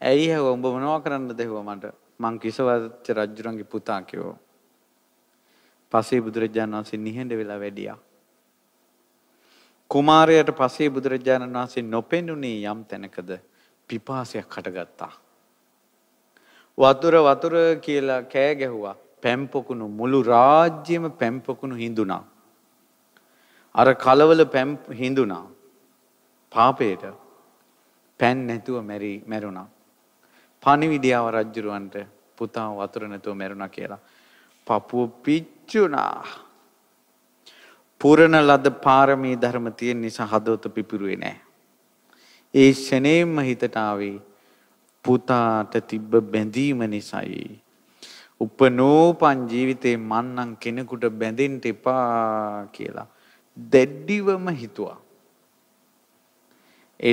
ඇයි හැව උඹ මොනවා කරන්නද හැව මට? මං කිසවච්ච රජුරන්ගේ පුතා කිව්වා. පසේ බුදුරජාණන් වහන්සේ නිහඬ වෙලා වැඩියා. කුමාරයාට පසේ බුදුරජාණන් වහන්සේ නොපෙනුනේ යම් තැනකද පිපාසයක් හටගත්තා. වතුර වතුර කියලා කෑ ගැහුවා. පැම්පකුණු මුළු රාජ්‍යම පැම්පකුණු හිඳුනා. අර කලවල පැම් හිඳුනා. පාපයට පැන් නැතුව මැරි මැරුණා. පණිවිඩයව රජුරවන්ට පුතා වතුර නැතුව මැරුණා කියලා. පපුව පිච්චුණා. පුරණ ලද පාරමී ධර්ම තියෙන නිසා හදවත පිපිරුවේ නැහැ. ඒ ෂණේම හිතට ආවේ පුතාට තිබ්බ බැඳීම නිසායි. උපනෝපන් ජීවිතේ මන්නම් කෙනෙකුට බැඳෙන්න එපා කියලා දැඩිවම හිතුවා.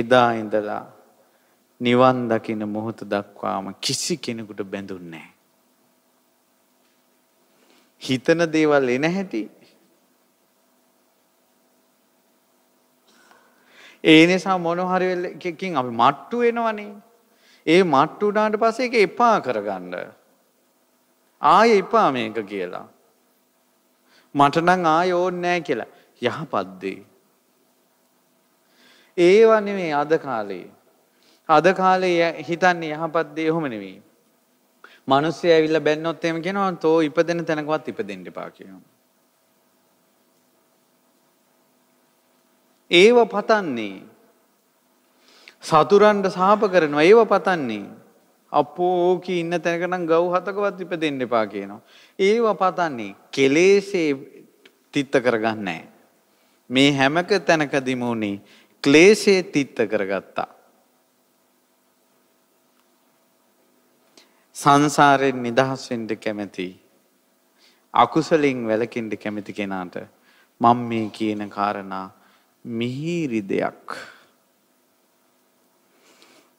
එදා ඉඳලා නිවන් දකින මොහොත දක්වාම කිසි කෙනෙකුට බැඳුන්නේ නැහැ. හිතන දේවල් එන හැටි ඒ නිසා මොන හරි එකකින් අපි මට්ටු වෙනවනේ. ඒ මට්ටු වුණාට පස්සේ ඒක එපා කරගන්න. ආයෙ එපා මේක කියලා. මට නම් ආයෙ ඕනේ නැහැ කියලා. යහපත් දේ. ඒව නෙමෙයි අද කාලේ. අද කාලේ හිතන්නේ යහපත් දේ ඔහොම නෙමෙයි. මිනිස්සු ඇවිල්ලා බැන්නොත් එහෙම කියනවා තෝ ඉපදෙන තැනකවත් ඉපදෙන්න එපා කියනවා. ඒව පතන්නේ. සතුරන්ට සාප කරනවා ඒව පතන්නේ. අපෝ ඕකී ඉන්න තැනකනම් ගව් හතකවත් ඉපදෙන්න එපා කියනවා. ඒව පතන්නේ කෙලෙසේ තිත්ත කරගන්නේ නැහැ. මේ හැමක තැනකදීම උනේ ක්ලේශේ තිත්ත කරගත්තා. සංසාරයෙන් නිදහස් වෙන්න කැමැති අකුසලෙන් වැළකෙන්න කැමැති කෙනාට මම මේ කියන කාරණා මිහිරි දෙයක්.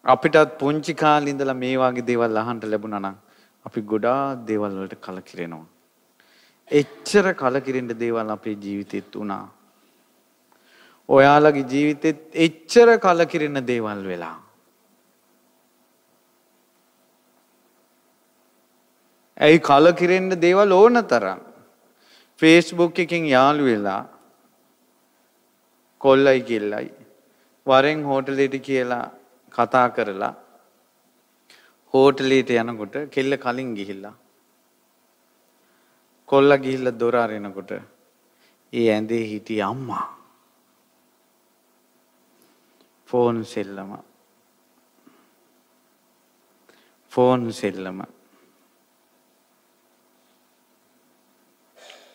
අපිටත් පුංචි කාලේ ඉඳලා මේ වගේ දේවල් අහන්න ලැබුණා නම් අපි ගොඩාක් දේවල් වලට කලකිරෙනවා. එච්චර කලකිරෙන්න දේවල් අපේ ජීවිතෙත් වුණා. ඔයාලගේ ජීවිතෙත් එච්චර කලකිරෙන දේවල් වෙලා. ඇයි කලකිරෙන්න දේවල් ඕන තරම්. ෆේස්බුක් එකෙන් යාළු වෙලා කොල්ලයි කිල්ලයි. වරෙන් හෝටලීට කියලා කතා කරලා හෝටලීට යනකොට කෙල්ල කලින් ගිහිල්ලා. කොල්ල ගිහිල්ල දොර අරිනකොට ඒ ඇඳේ හිටිය අම්මා. ෆෝන් සෙල්ලම. ෆෝන් සෙල්ලම.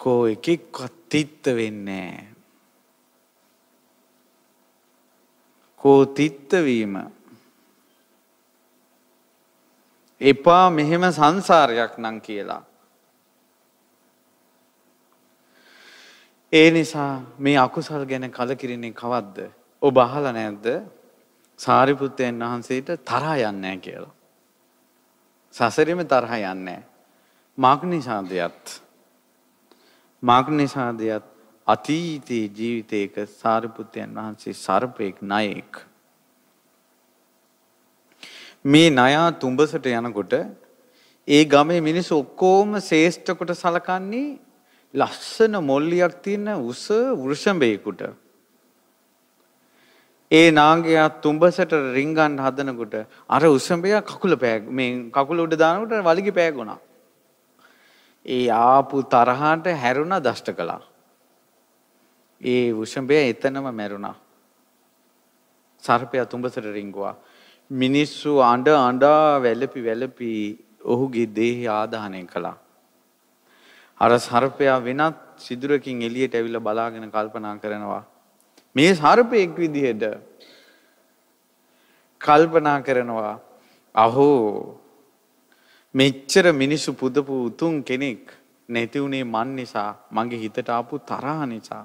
කෝ එකෙක්වත් තිත්ත වෙන්නේ නෑ. කෝතිත්ත වීම එපා මෙහෙම සංසාරයක් නම් කියලා ඒ නිසා මේ අකුසල් ගැන කලකිරන්නේ කවද්ද ඔබ අහලා නැද්ද සාරිපුත්තයන් වහන්සේට තරහ යන්නේ කියලා සසරෙම තරහ යන්නේ මාග්නිසාදයත් මාග්නිසාදයත් අතීතයේ ජීවිතයක සාරිපුත්‍රයන් වහන්සේ සර්පයෙක් ණයෙක් මේ ණයා තුඹසට යනකොට ඒ ගමේ මිනිස්සු ඔක්කොම ශේෂ්ඨ කොට සලකන්නේ ලස්සන මොල්ලියක් තියෙන උස වෘෂඹයෙකුට. ඒ නාගයා තුඹසට රිංගන් හදනකොට අර උසඹයා කකුල පෑග මේ කකුල උඩ දානකොට වලිගි පෑගුණා. ඒ ආපු තරහට හැරුණා දෂ්ට කළා. ඒ වෘෂභය එතනම මැරුණා. සර්පයා තුඹසට රිංගුවා. මිනිස්සු අඬ අඬා වැළපි වැළපි ඔහුගේ දේහය ආදාහනය කළා. අර සර්පයා වෙනත් සිදුරකින් එළියට ඇවිල්ලා බලාගෙන කල්පනා කරනවා. මේ සර්පෙක් විදිහට කල්පනා කරනවා. අහෝ මෙච්චර මිනිසු පුදපු උතුම් කෙනෙක් නැති වුණේ මන් නිසා මගේ හිතට ආපු තරහ නිසා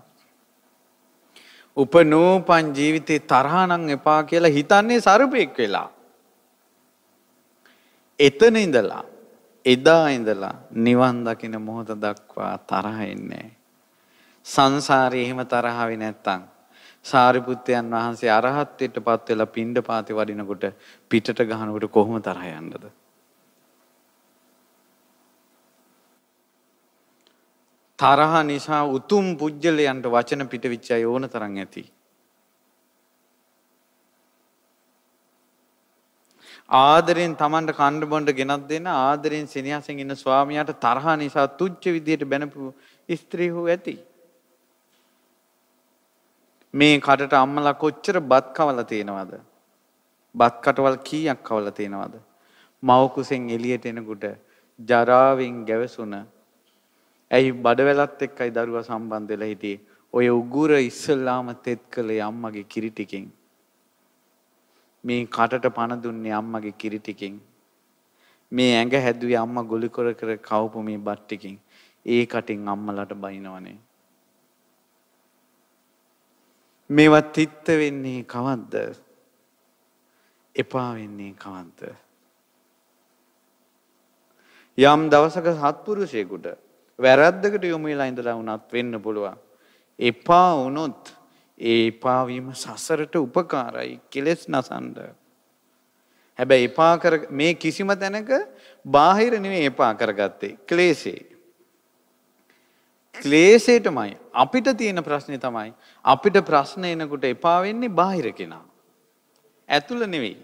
උපනූපන් ජීවිතේ තරහනම් එපා කියලා හිතන්නේ සර්පෙක් වෙලා. එතන ඉඳලා එදා ඉඳලා නිවන් දකින මොහොත දක්වා තරහ එන්නේ සංසාරේ එහෙම තරහ වෙ නැත්තම් සාරිපුත්තයන් වහන්සේ අරහත්ත්වයටපත් වෙලා පිණ්ඩපාතේ වඩිනකොට පිටට ගහනකොට කොහොම තරහ යන්නද? තරහ නිසා උතුම් පුජ්‍යලයන්ට වචන පිටවිච්ච අය ඕන තරම් ඇති. ආදරෙන් Tamanට කන්න බොන්න ගෙනත් දෙන ආදරෙන් සෙනෙහසෙන් ඉන්න ස්වාමියාට තරහ නිසා තුච්ච විදියට බැනපු ස්ත්‍රී හෝ ඇති. මේ කටට අම්මලා කොච්චර බත් කවලා තියෙනවද? බත් කටවල් කීයක් කවලා තියෙනවද? මව කුසෙන් එළියට එනකොට ජරාවෙන් ගැවසුණා ඇයි බඩවැලත් එක්කයි දරුවා සම්බන්ධ වෙලා හිටියේ. ඔය උගුර ඉස්සල්ලාම තෙත් කළේ අම්මගේ කිරිටිකෙන්. මේ කටට පණ දුන්නේ අම්මගේ කිරිටිකෙන්. මේ ඇඟ හැදුවේ අම්මා ගොලි කර කර කවපු මේ බත් ටිකෙන්. ඒ කටින් අම්මලට බයිනවනේ. මේවා තිත්ත වෙන්නේ කවද්ද? එපා වෙන්නේ කවද්ද? යම් දවසක සත්පුරුෂයෙකුට වැරද්දකට යොමු වෙලා ඉඳලා වුණත් වෙන්න පුළුවන්. එපා වුණොත් ඒ එපා වීම සසරට උපකාරයි කෙලෙස් නසන්න. හැබැයි එපා කර මේ කිසිම තැනක බාහිර නෙමෙයි එපා කරගත්තේ. ක්ලේශේ. ක්ලේශේටමයි අපිට තියෙන ප්‍රශ්නේ තමයි අපිට ප්‍රශ්න එනකොට එපා වෙන්නේ බාහිර කෙනා. ඇතුළ නෙවෙයි.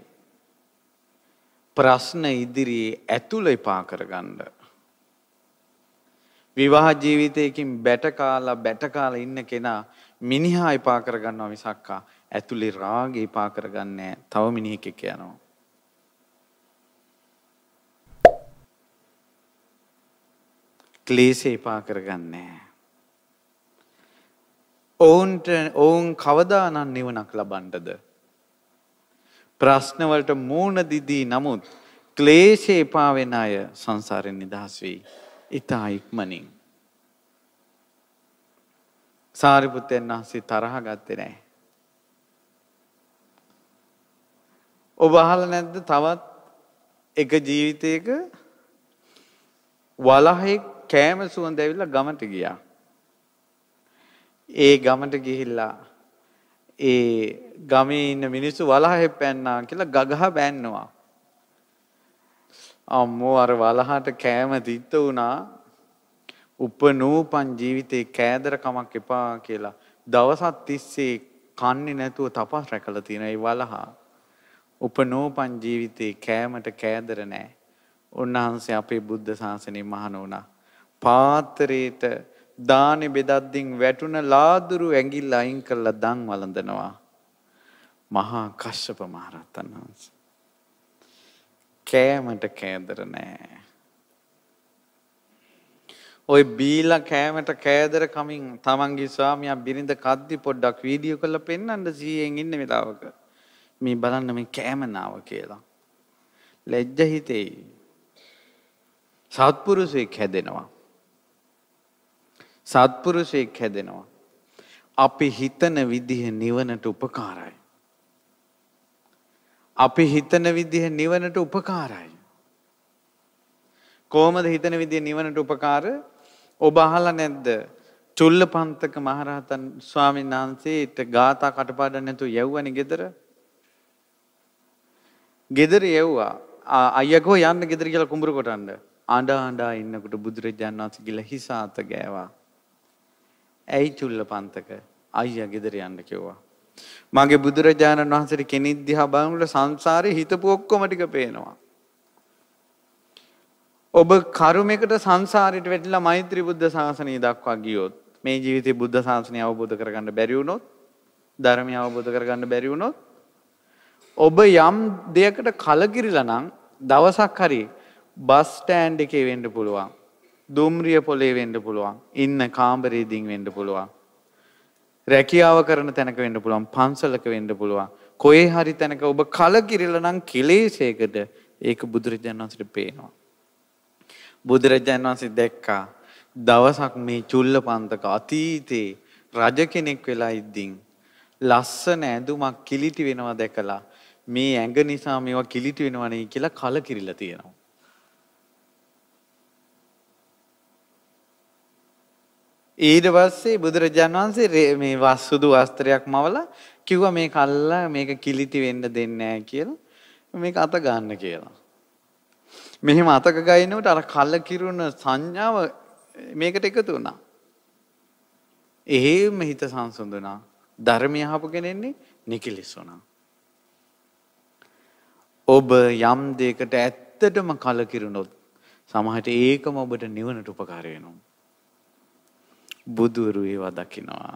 ප්‍රශ්න ඉදිරියේ ඇතුළ එපා කරගන්න. විවාහ ජීවිතයකින් බැට කාලා බැට කාලා ඉන්න කෙනා මිනිහා එපා කරගන්නවා මිසක්කා ඇතුලේ රාගය එපා කරගන්නේ තව මිනිහෙක් එක්ක යනවා. ක්ලේශය එපා කරගන්නේ. ඔවුන්ට ඔවුන් කවදානම් නිවනක් ලබන්නද? ප්‍රශ්න වලට මූණ දිදී නමුත් ක්ලේශේ එපා වෙන අය සංසාරෙන් නිදහස් වෙයි. ඉතා ඉක්මනින්. සාරිපුත්තයන් වහන්සේ තරහ ගත්තේ නෑ. ඔබ අහලා නැද්ද තවත් එක ජීවිතයක වලහෙක් කෑම සුවඳ ඇවිල්ලා ගමට ගියා. ඒ ගමට ගිහිල්ලා ඒ ගමේ ඉන්න මිනිස්සු වලහෙ පැන්නා කියලා ගගහ බෑන්නවා. අම්මෝ අර වලහට කෑම තිත්ත වුණා උපනූපන් ජීවිතේ කෑදර කමක් එපා කියලා දවසක් තිස්සේ කන්නේ නැතුව තපස් රැකලා තියෙන ඒ වලහා උපනූපන් ජීවිතේ කෑමට කෑදර නැහැ. උන්වහන්සේ අපේ බුද්ධ ශාසනයේ මහාන වුණා. පාත්‍රේට දානි බෙදද්දින් වැටුණ ලාදුරු ඇඟිල්ල අයින් කරලා දන් වළඳනවා. මහා කශ්‍යප මහරහතන් වහන්සේ කෑමට කෑදර නෑ. ඔය බීලා කෑමට කෑදර කමින් තමන්ගේ ස්වාමියා බිරිඳ කද්දි පොඩ්ඩක් වීඩියෝ කරලා පෙන්නන්න 100න් ඉන්න වෙලාවක මේ බලන්න මේ කෑම නාව කියලා. ලැජ්ජ හිතෙයි. සත්පුරුෂයෙක් හැදෙනවා. සත්පුරුෂයෙක් හැදෙනවා. අපි හිතන විදිහ නිවනට උපකාරයි. අපි හිතන විදිහ නිවනට උපකාරයි. කොහොමද හිතන විදිහ නිවනට උපකාර? ඔබ අහලා නැද්ද? චුල්ලපන්තක මහරහතන් ස්වාමීන් වහන්සේට ගාථා කටපාඩම් නැතුව යවුවනේ ගෙදර. ගෙදර යවුවා. අයියකෝ යන්න ගෙදර කියලා කුඹුර කොටන්න. අඬ අඬ ඉන්නකොට බුදුරජාණන් වහන්සේ ගිල හිස අත ගෑවා. ඇයි චුල්ලපන්තක අයියා ගෙදර යන්න කිව්වා. මගේ බුදුරජාණන් වහන්සේට කෙනෙක් දිහා බලනකොට සංසාරේ හිතපු ඔක්කොම ටික පේනවා. ඔබ කර්මයකට සංසාරයට වැටිලා මෛත්‍රී බුද්ධ ශාසනය දක්වා ගියොත් මේ ජීවිතේ බුද්ධ ශාසනය අවබෝධ කරගන්න බැරි වුණොත් ධර්මය අවබෝධ කරගන්න බැරි වුණොත් ඔබ යම් දෙයකට කලකිරිලා නම් දවසක් හරි බස් ස්ටෑන්ඩ් එකේ වෙන්න පුළුවන්. දුම්රිය පොලේ වෙන්න පුළුවන්. ඉන්න කාමරේදීන් වෙන්න පුළුවන්. රැකියාව කරන තැනක වෙන්න පුළුවන් පන්සලක වෙන්න පුළුවන් කොහේ හරි තැනක ඔබ කලකිරිලා නම් කෙලෙසයකට ඒක බුදුරජාණන් වහන්සේට පේනවා බුදුරජාණන් වහන්සේ දැක්කා දවසක් මේ චුල්ල පන්තක අතීතේ රජ කෙනෙක් වෙලා ඉද්දින් ලස්සන ඇඳුමක් කිලිටි වෙනවා දැකලා මේ ඇඟ නිසා මේවා කිලිටි වෙනවා නේ කියලා කලකිරිලා තියෙනවා ඊට පස්සේ බුදුරජාන් වහන්සේ මේ වස්සුදු වස්ත්‍රයක් මවලා කිව්වා මේ කල්ලා මේක කිලිටි වෙන්න දෙන්නේ නැහැ කියලා මේක අත ගන්න කියලා. මෙහෙම අතක ගයිනකොට අර කල්ල කිරුණ සංඥාව මේකට එකතු වුණා. එහෙම හිත සංසුඳුණා. ධර්මය අහපු කෙනෙන්නේ නිකිලිස් වුණා. ඔබ යම් දෙයකට ඇත්තටම කලකිරුණොත් සමහරට ඒකම ඔබට නිවනට උපකාර වෙනවා. බුදුරු ඒවා දකිනවා.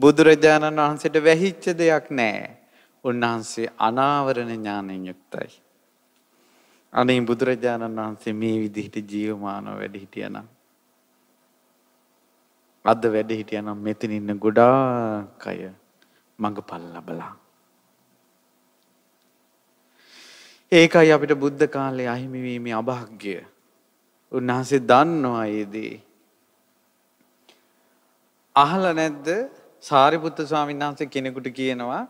බුදුරජාණන් වහන්සේට වැහිච්ච දෙයක් නෑ. උන්වහන්සේ අනාවරණ ඥානයෙන් යුක්තයි. අනේ බුදුරජාණන් වහන්සේ මේ විදිහට ජීවමානව වැඩ හිටියනම් අද වැඩ හිටියනම් මෙතන ඉන්න ගොඩාක් අය මඟපල් ලබලා. ඒකයි අපිට බුද්ධ කාලේ අහිමිවීමේ අභාග්‍ය. උන්වහන්සේ දන්නවා ඒ දේ. අහලා නැද්ද සාරිපුත්ත ස්වාමීන් වහන්සේ කෙනෙකුට කියනවා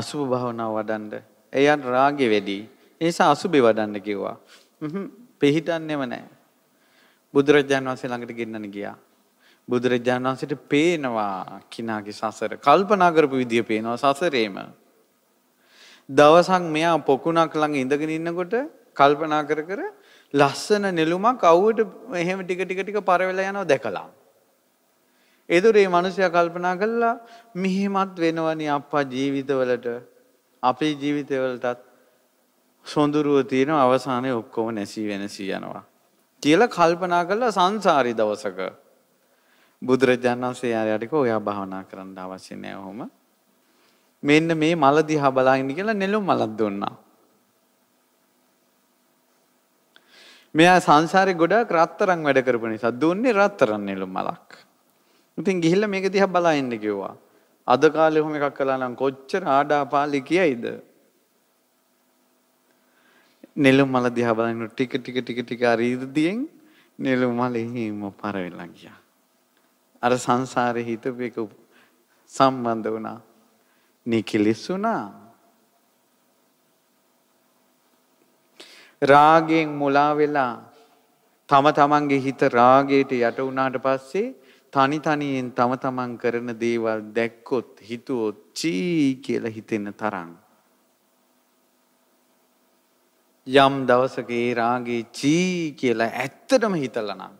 අසුභ භාවනාව වඩන්න. එයාට රාගෙ වැඩි. ඒ නිසා අසුභේ වඩන්න කිව්වා. හ්ම් පිහිටන්නේම නැහැ. බුදුරජාණන් වහන්සේ ළඟට ගෙන්නන්න ගියා. බුදුරජාණන් වහන්සේට පේනවා කිනාගේ සසර. කල්පනා කරපු විදිය පේනවා සසරේම. දවසක් මෙයා පොකුණක් ළඟ ඉඳගෙන ඉන්නකොට කල්පනා කර කර ලස්සන නෙළුමක් අවුවට එහෙම ටික ටික ටික පරවෙලා යනවා දැකලා. එදුරේ මනුෂ්‍ය කල්පනා කල්ලා මෙහෙමත් වෙනවනි අපා ජීවිතවලට අපේ ජීවිතවලටත් සොඳුරුව තියෙන අවසානය ඔක්කොම නැසී වෙනසී යනවා. කියල කල්පනා කල්ලා සංසාරි දවසක. බුදුරජාණන් වහන්සේ යාරයටක ඔයා භාවනා කරන්න අවශ්‍ය නෑ ඔහොම. මෙන්න මේ මල දිහා බලාගෙන කියලා නෙළුම් මලක් දුන්නා. මෙයා සංසාරේ ගොඩක් රත්තරන් වැඩ කරපු නිසා දුන්නේ රත්තරන් නෙළුම් මලක්. ඉතින් ගිහිල්ලා මේක දිහා බලා ඉන්න කිව්වා. අද කාලේ ඔහොම එකක් කළා නම් කොච්චර ආඩාපාලි කියයිද? නෙළුම් මල දිහා බලන ටික ටික ටික ටික අර ඉර්ධියෙන් නෙළුම් මල හිම පර වෙලා ගියා. අර සංසාරේ හිතපු එක සම්බන්ධ වුණා. නිකිලිස් වුණා. රාගයෙන් මුලා වෙලා තම තමන්ගේ හිත රාගයට යට වුණාට පස්සේ තනි තනියෙන් තම තමන් කරන දේවල් දැක්කොත් හිතුවොත් චී කියලා හිතෙන තරම්. යම් දවසක ඒ රාගේ චී කියලා ඇත්තටම හිතලා නම්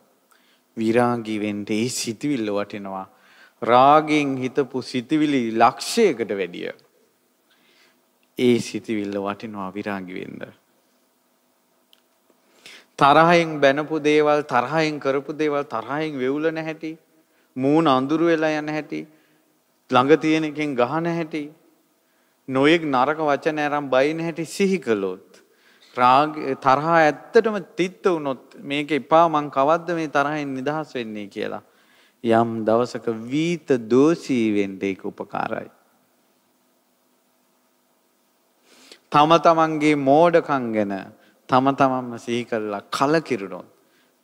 විරාගී වෙන්න ඒ සිතවිල්ල වටිනවා. රාගෙන් හිතපු සිතවිලි ලක්ෂයකට වැඩිය. ඒ සිතවිල්ල වටිනවා විරාගී වෙන්න. තරහෙන් බැනපු දේවල් තරහෙන් කරපු දේවල් තරහෙන් වෙවුලන හැටි මූණ අඳුරු වෙලා යන හැටි ළඟ තියෙන එකෙන් ගහන හැටි නොයෙක් නරක වචන අරන් බයින හැටි සිහි කළොත් රාග තරහ ඇත්තටම තිත්ත වුණොත් මේක එපා මං කවද්ද මේ තරහෙන් නිදහස් වෙන්නේ කියලා යම් දවසක වීත දෝෂී වෙන්න ඒක උපකාරයි තම තමන්ගේ මෝඩකම් ගැන තම තමන්ම සිහි කරලා කලකිරුණොත්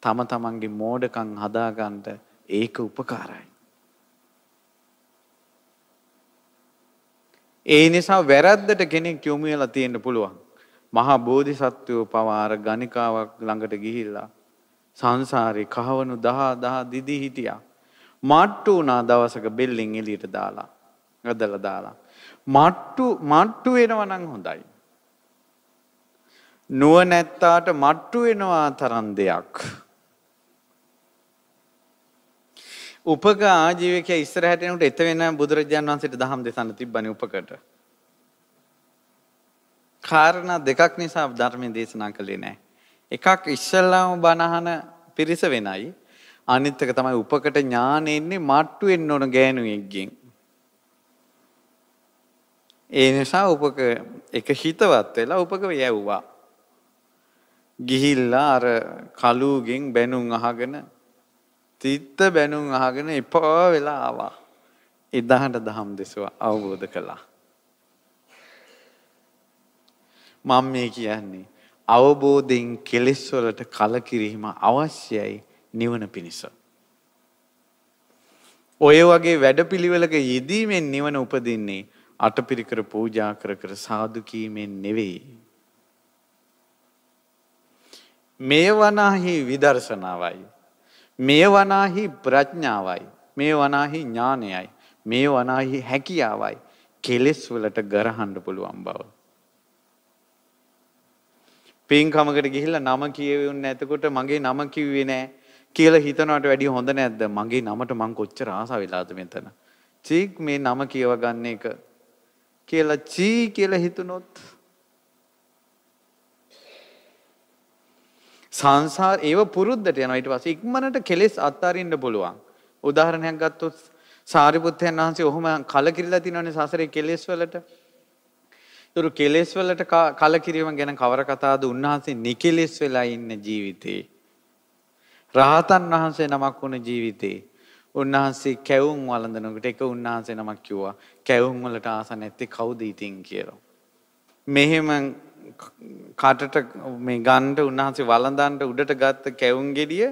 තම තමන්ගේ මෝඩකම් හදාගන්න ඒක උපකාරයි. ඒ නිසා වැරද්දට කෙනෙක් යොමු වෙලා තියෙන්න පුළුවන්. මහා බෝධිසත්වෝ පවාර ගණිකාවක් ළඟට ගිහිල්ලා සංසාරේ කහවණු දහ දහ දිදි හිටියා. මාට්ටු වුණා දවසක බෙල්ලෙන් එළියට දාලා. ගදලා දාලා. මාට්ටු මාට්ටු වෙනවා නම් හොඳයි. නුවණැත්තාට මට්ටු වෙනවා තරම් දෙයක්. උපක ආජීවක ඉස්සරහට එනකොට එත වෙන බුදුරජාන් වහන්සේට දහම් දෙසන්න තිබ්බනේ උපකට. කාරණා දෙකක් නිසා ධර්මයේ දේශනා කළේ නැහැ. එකක් ඉස්සල්ලාම බණහන පිරිස වෙනයි. අනිත් එක තමයි උපකට ඥානෙ ඉන්නේ මාට්ටු වෙන්න ඕන ගෑනුවෙක්ගෙන්. ඒ නිසා උපක එක හිතවත් වෙලා උපක යැව්වා. ගිහිල්ලා අර කලුගෙන් බැනුම් අහගෙන තිත්ත බැනුම් අහගෙන එපා වෙලා ආවා. එදාට දහම් දෙසුව අවබෝධ කළා. මම මේ කියන්නේ අවබෝධයෙන් කෙලෙස් වලට කලකිරීම අවශ්‍යයි නිවන පිණිස. ඔය වගේ වැඩපිළිවෙලක යෙදීමෙන් නිවන උපදින්නේ අටපිරිකර පූජා කර කර සාදු කීමෙන් නෙවෙයි. මේ වනාහි විදර්ශනාවයි. මේ වනාහි ප්‍රඥාවයි. මේ වනාහි ඥානයයි. මේ වනාහි හැකියාවයි. කෙලෙස් වලට ගරහන්න පුළුවන් බව. පින්කමකට ගිහිල්ලා නම කියවෙන්නේ නැතකොට මගේ නම කිව්වේ නෑ කියලා හිතනවට වැඩිය හොඳ නැද්ද? මගේ නමට මං කොච්චර ආසා වෙලාද මෙතන. චීක් මේ නම කියව ගන්න එක කියලා චී කියලා හිතුනොත් සංසාර ඒව පුරුද්දට යනවා ඊට පස්සේ ඉක්මනට කෙලෙස් අත්හරින්න පුළුවන්. උදාහරණයක් ගත්තොත් සාරිපුත්තයන් වහන්සේ ඔහොම කලකිරිලා තිනවනේ සසරේ කෙලෙස් වලට. ඒතර කෙලෙස් වලට කලකිරීම ගැන කවර කතාවද උන්වහන්සේ නිකෙලෙස් වෙලා ඉන්න ජීවිතේ. රහතන් වහන්සේ නමක් වුණ ජීවිතේ. උන්වහන්සේ කැවුම් වළඳනකොට එක උන්වහන්සේ නමක් කිව්වා. කැවුම් වලට ආස නැත්තේ කවුද ඉතින් කියලා. මෙහෙම කටට මේ ගන්නට උන්වහන්සේ වළඳන්ට උඩට ගත්ත කැවුම් ගෙඩිය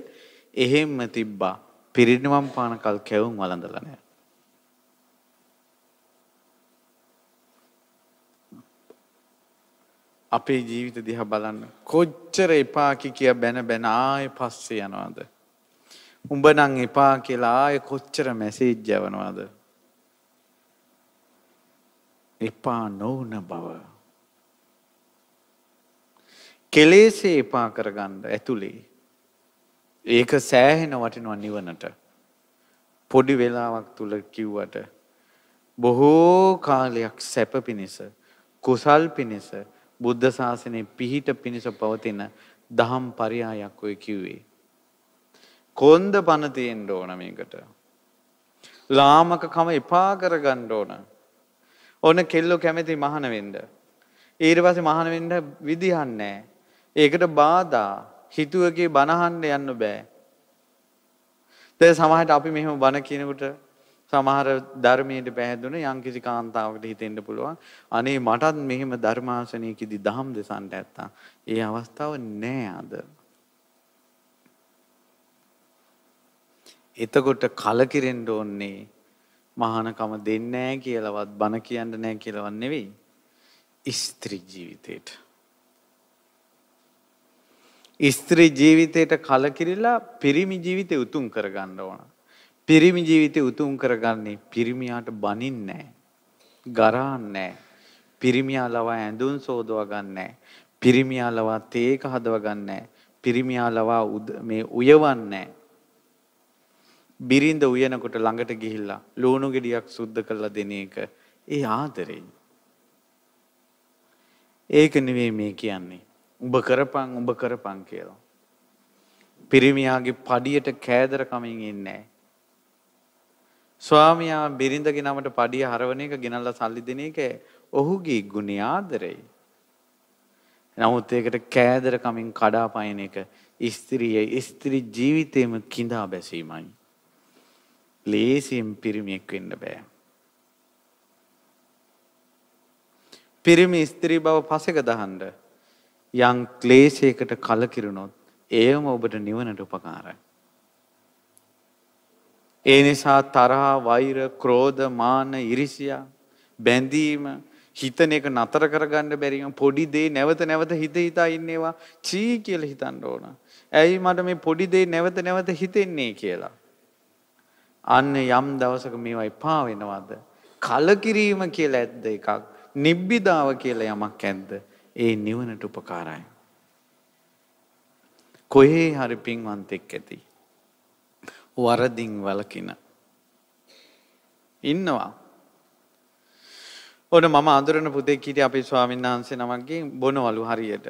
එහෙම්ම තිබ්බා. පිරිනිවන් පානකල් කැවුම් වළඳලා නැහැ. අපේ ජීවිත දිහා බලන්න කොච්චර එපා කිය බැන බැන ආයෙ පස්සේ යනවාද? උඹ නම් එපා කියලා ආයෙ කොච්චර මැසේජ් යවනවාද? එපා නොවන බව කෙලෙසේ එපා කරගන්න ඇතුලේ. ඒක සෑහෙන වටිනවා නිවනට. පොඩි වෙලාවක් තුල කිව්වට බොහෝ කාලයක් සැප පිණිස, කුසල් පිණිස, බුද්ධ ශාසනයේ පිහිට පිණිස පවතින දහම් පරයායක් ඔය කිව්වේ. කොන්ද පණ තියෙන්න ඕන මේකට. ලාමක කම එපා කරගන්න ඕන. ඕන කෙල්ලෝ කැමති මහන වෙන්න. ඊට පස්සේ මහන වෙන්න විදිහක් නැහැ. ඒකට බාධා හිතුවකේ බනහන්න යන්න බෑ. දැන් සමහරට අපි මෙහෙම බන කියනකොට සමහර ධර්මයේ පැහැදුන යම්කිසි කාන්තාවකට හිතෙන්න පුළුවන්. අනේ මටත් මෙහෙම ධර්මාසනයකදී දහම් දෙසන්ට ඇත්තා. ඒ අවස්ථාව නෑ අද. එතකොට කලකිරෙන්න ඕන්නේ මහානකම දෙන්නේ නැහැ කියලාවත් බන කියන්න නැහැ කියලාවත් නෙවෙයි. ස්ත්‍රී ජීවිතේට ස්ත්‍රී ජීවිතයට කලකිරිලා පිරිමි ජීවිතය උතුම් කරගන්න ඕන. පිරිමි ජීවිතය උතුම් කරගන්නේ පිරිමියාට බනින්නේ ගරාන්නේ පිරිමියා ලවා ඇඳුම් සෝදවා ගන්නෑ. පිරිමියා ලවා තේක හදව ගන්නෑ. පිරිමියා ලවා මේ උයවන්නේ බිරිඳ උයනකොට ළඟට ගිහිල්ලා ලුණු ගෙඩියක් සුද්ධ කරලා දෙන එක ඒ ආදරේ. ඒක නෙවෙයි මේ කියන්නේ. උඹ කරපං උඹ කරපං කියලා. පිරිමියාගේ පඩියට කෑදර කමින් ඉන්නේ ස්වාමියා බිරිඳගේ නමට පඩිය හරවන එක ගෙනල්ලා සල්ලි දෙන එක ඔහුගේ ගුණේ ආදරේ. නමුත් ඒකට කෑදර කමින් කඩාපයන එක ස්ත්‍රියේ ස්ත්‍රී ජීවිතේම කිඳා බැසීමයි. ලේසියෙන් පිරිමියෙක් වෙන්න බෑ. පිරිමි ස්ත්‍රී බව පසෙක දහන්න යම් ක්ලේශයකට කලකිරුණොත් ඒවම ඔබට නිවනට උපකාරයි. ඒ නිසා තරහ, වෛර, ක්‍රෝධ, මාන, iriසියා, බැඳීම හිතන එක නතර කරගන්න බැරිම පොඩි දේ නැවත නැවත හිත හිතා ඉන්නේවා චී කියලා හිතන්න ඕන. ඇයි මට මේ පොඩි දේ නැවත නැවත හිතෙන්නේ කියලා. අන්න යම් දවසක මේවා එපා වෙනවද? කලකිරීම කියලා ඇද්ද එකක්, නිබ්බිදාව කියලා යමක් ඇද්ද? ඒ නිවනට උපකාරයි. කොහේ හරි පින්වන්තෙක් ඇති. වරදිින් වලකින. ඉන්නවා. ඕන මම අඳුරන පුතේ කිට අපි ස්වාමීන් වහන්සේ නමක්ගේ බොනවලු හරියට.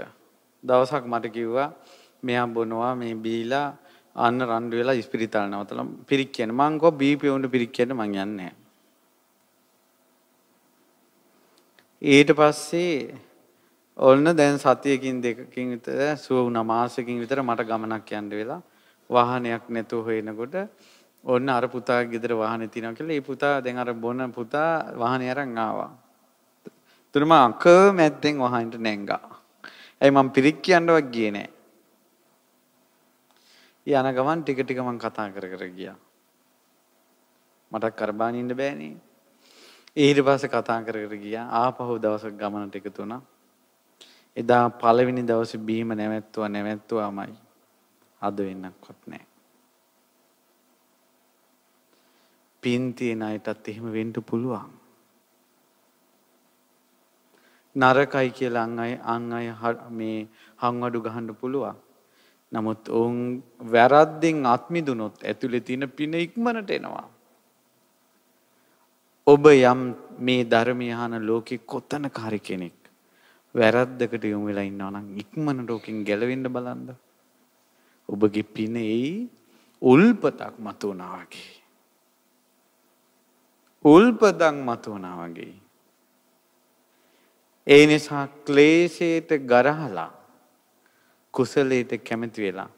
දවසක් මට කිව්වා මෙයා බොනවා මේ බීලා අන්න රන්ඩු වෙලා ඉස්පිරිතාල නවතල පිරික් කියන මංකෝ බීපියවුන්ට පිරික් කියට මං යන්නේ. ඊට පස්සේ ඔන්න දැන් සතියකින් දෙකකින් විතර සුව වුණා මාසෙකින් විතර මට ගමනක් යන්න වෙලා වාහනයක් නැතුව හොයනකොට ඔන්න අර පුතා ගෙදර වාහනේ තියෙනවා කියලා ඒ පුතා දැන් අර බොන පුතා වාහනේ අරන් ආවා. එතන මම අකමැත්තෙන් වාහනේට නැංගා. ඇයි මම පිරික් කියන්නවත් ගියේ නෑ. යන ගමන් ටික ටික මම කතා කර කර ගියා. මට කරබානින්න බෑනේ. ඊට පස්සේ කතා කර කර ගියා. ආපහු දවසක් ගමනට එකතු වුණා. එදා පළවෙනි දවසේ බීම නැවැත්තුවා නැවැත්තුවාමයි. අද වෙන්නක්වත් නැහැ. පින් තියෙන අයටත් එහෙම වෙන්න පුළුවන්. නරකයි කියලා අන් අය අන් අය මේ හංවඩු ගහන්න පුළුවන්. නමුත් ඔවුන් වැරද්දෙන් අත්මිදුනොත් ඇතුලේ තියෙන පින ඉක්මනට එනවා. ඔබ යම් මේ ධර්මය අහන ලෝකෙ කොතනකාරී කෙනෙක් වැරද්දකට යොමු වෙලා ඉන්නවා නම් ඉක්මනට ඕකෙන් ගැලවෙන්න බලන්න. ඔබගේ පින එයි උල්පතක් මතුවනා වගේ. උල්පතක් මතුවනා වගේ. ඒ නිසා ක්ලේශයට ගරහලා කුසලයට කැමති වෙලා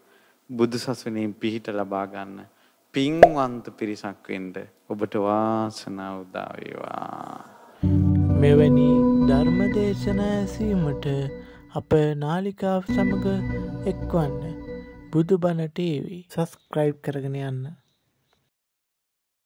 බුදු සසුනේ පිහිට ලබා ගන්න පින්වන්ත පිරිසක් වෙන්න ඔබට වාසනාව උදා වේවා. මෙවැනි ධර්ම දේශනා ඇසීමට අප නාලිකාව සමඟ එක්වන්න බුදු බණටේවී සස්ක්‍රයිබ් කරගෙන යන්න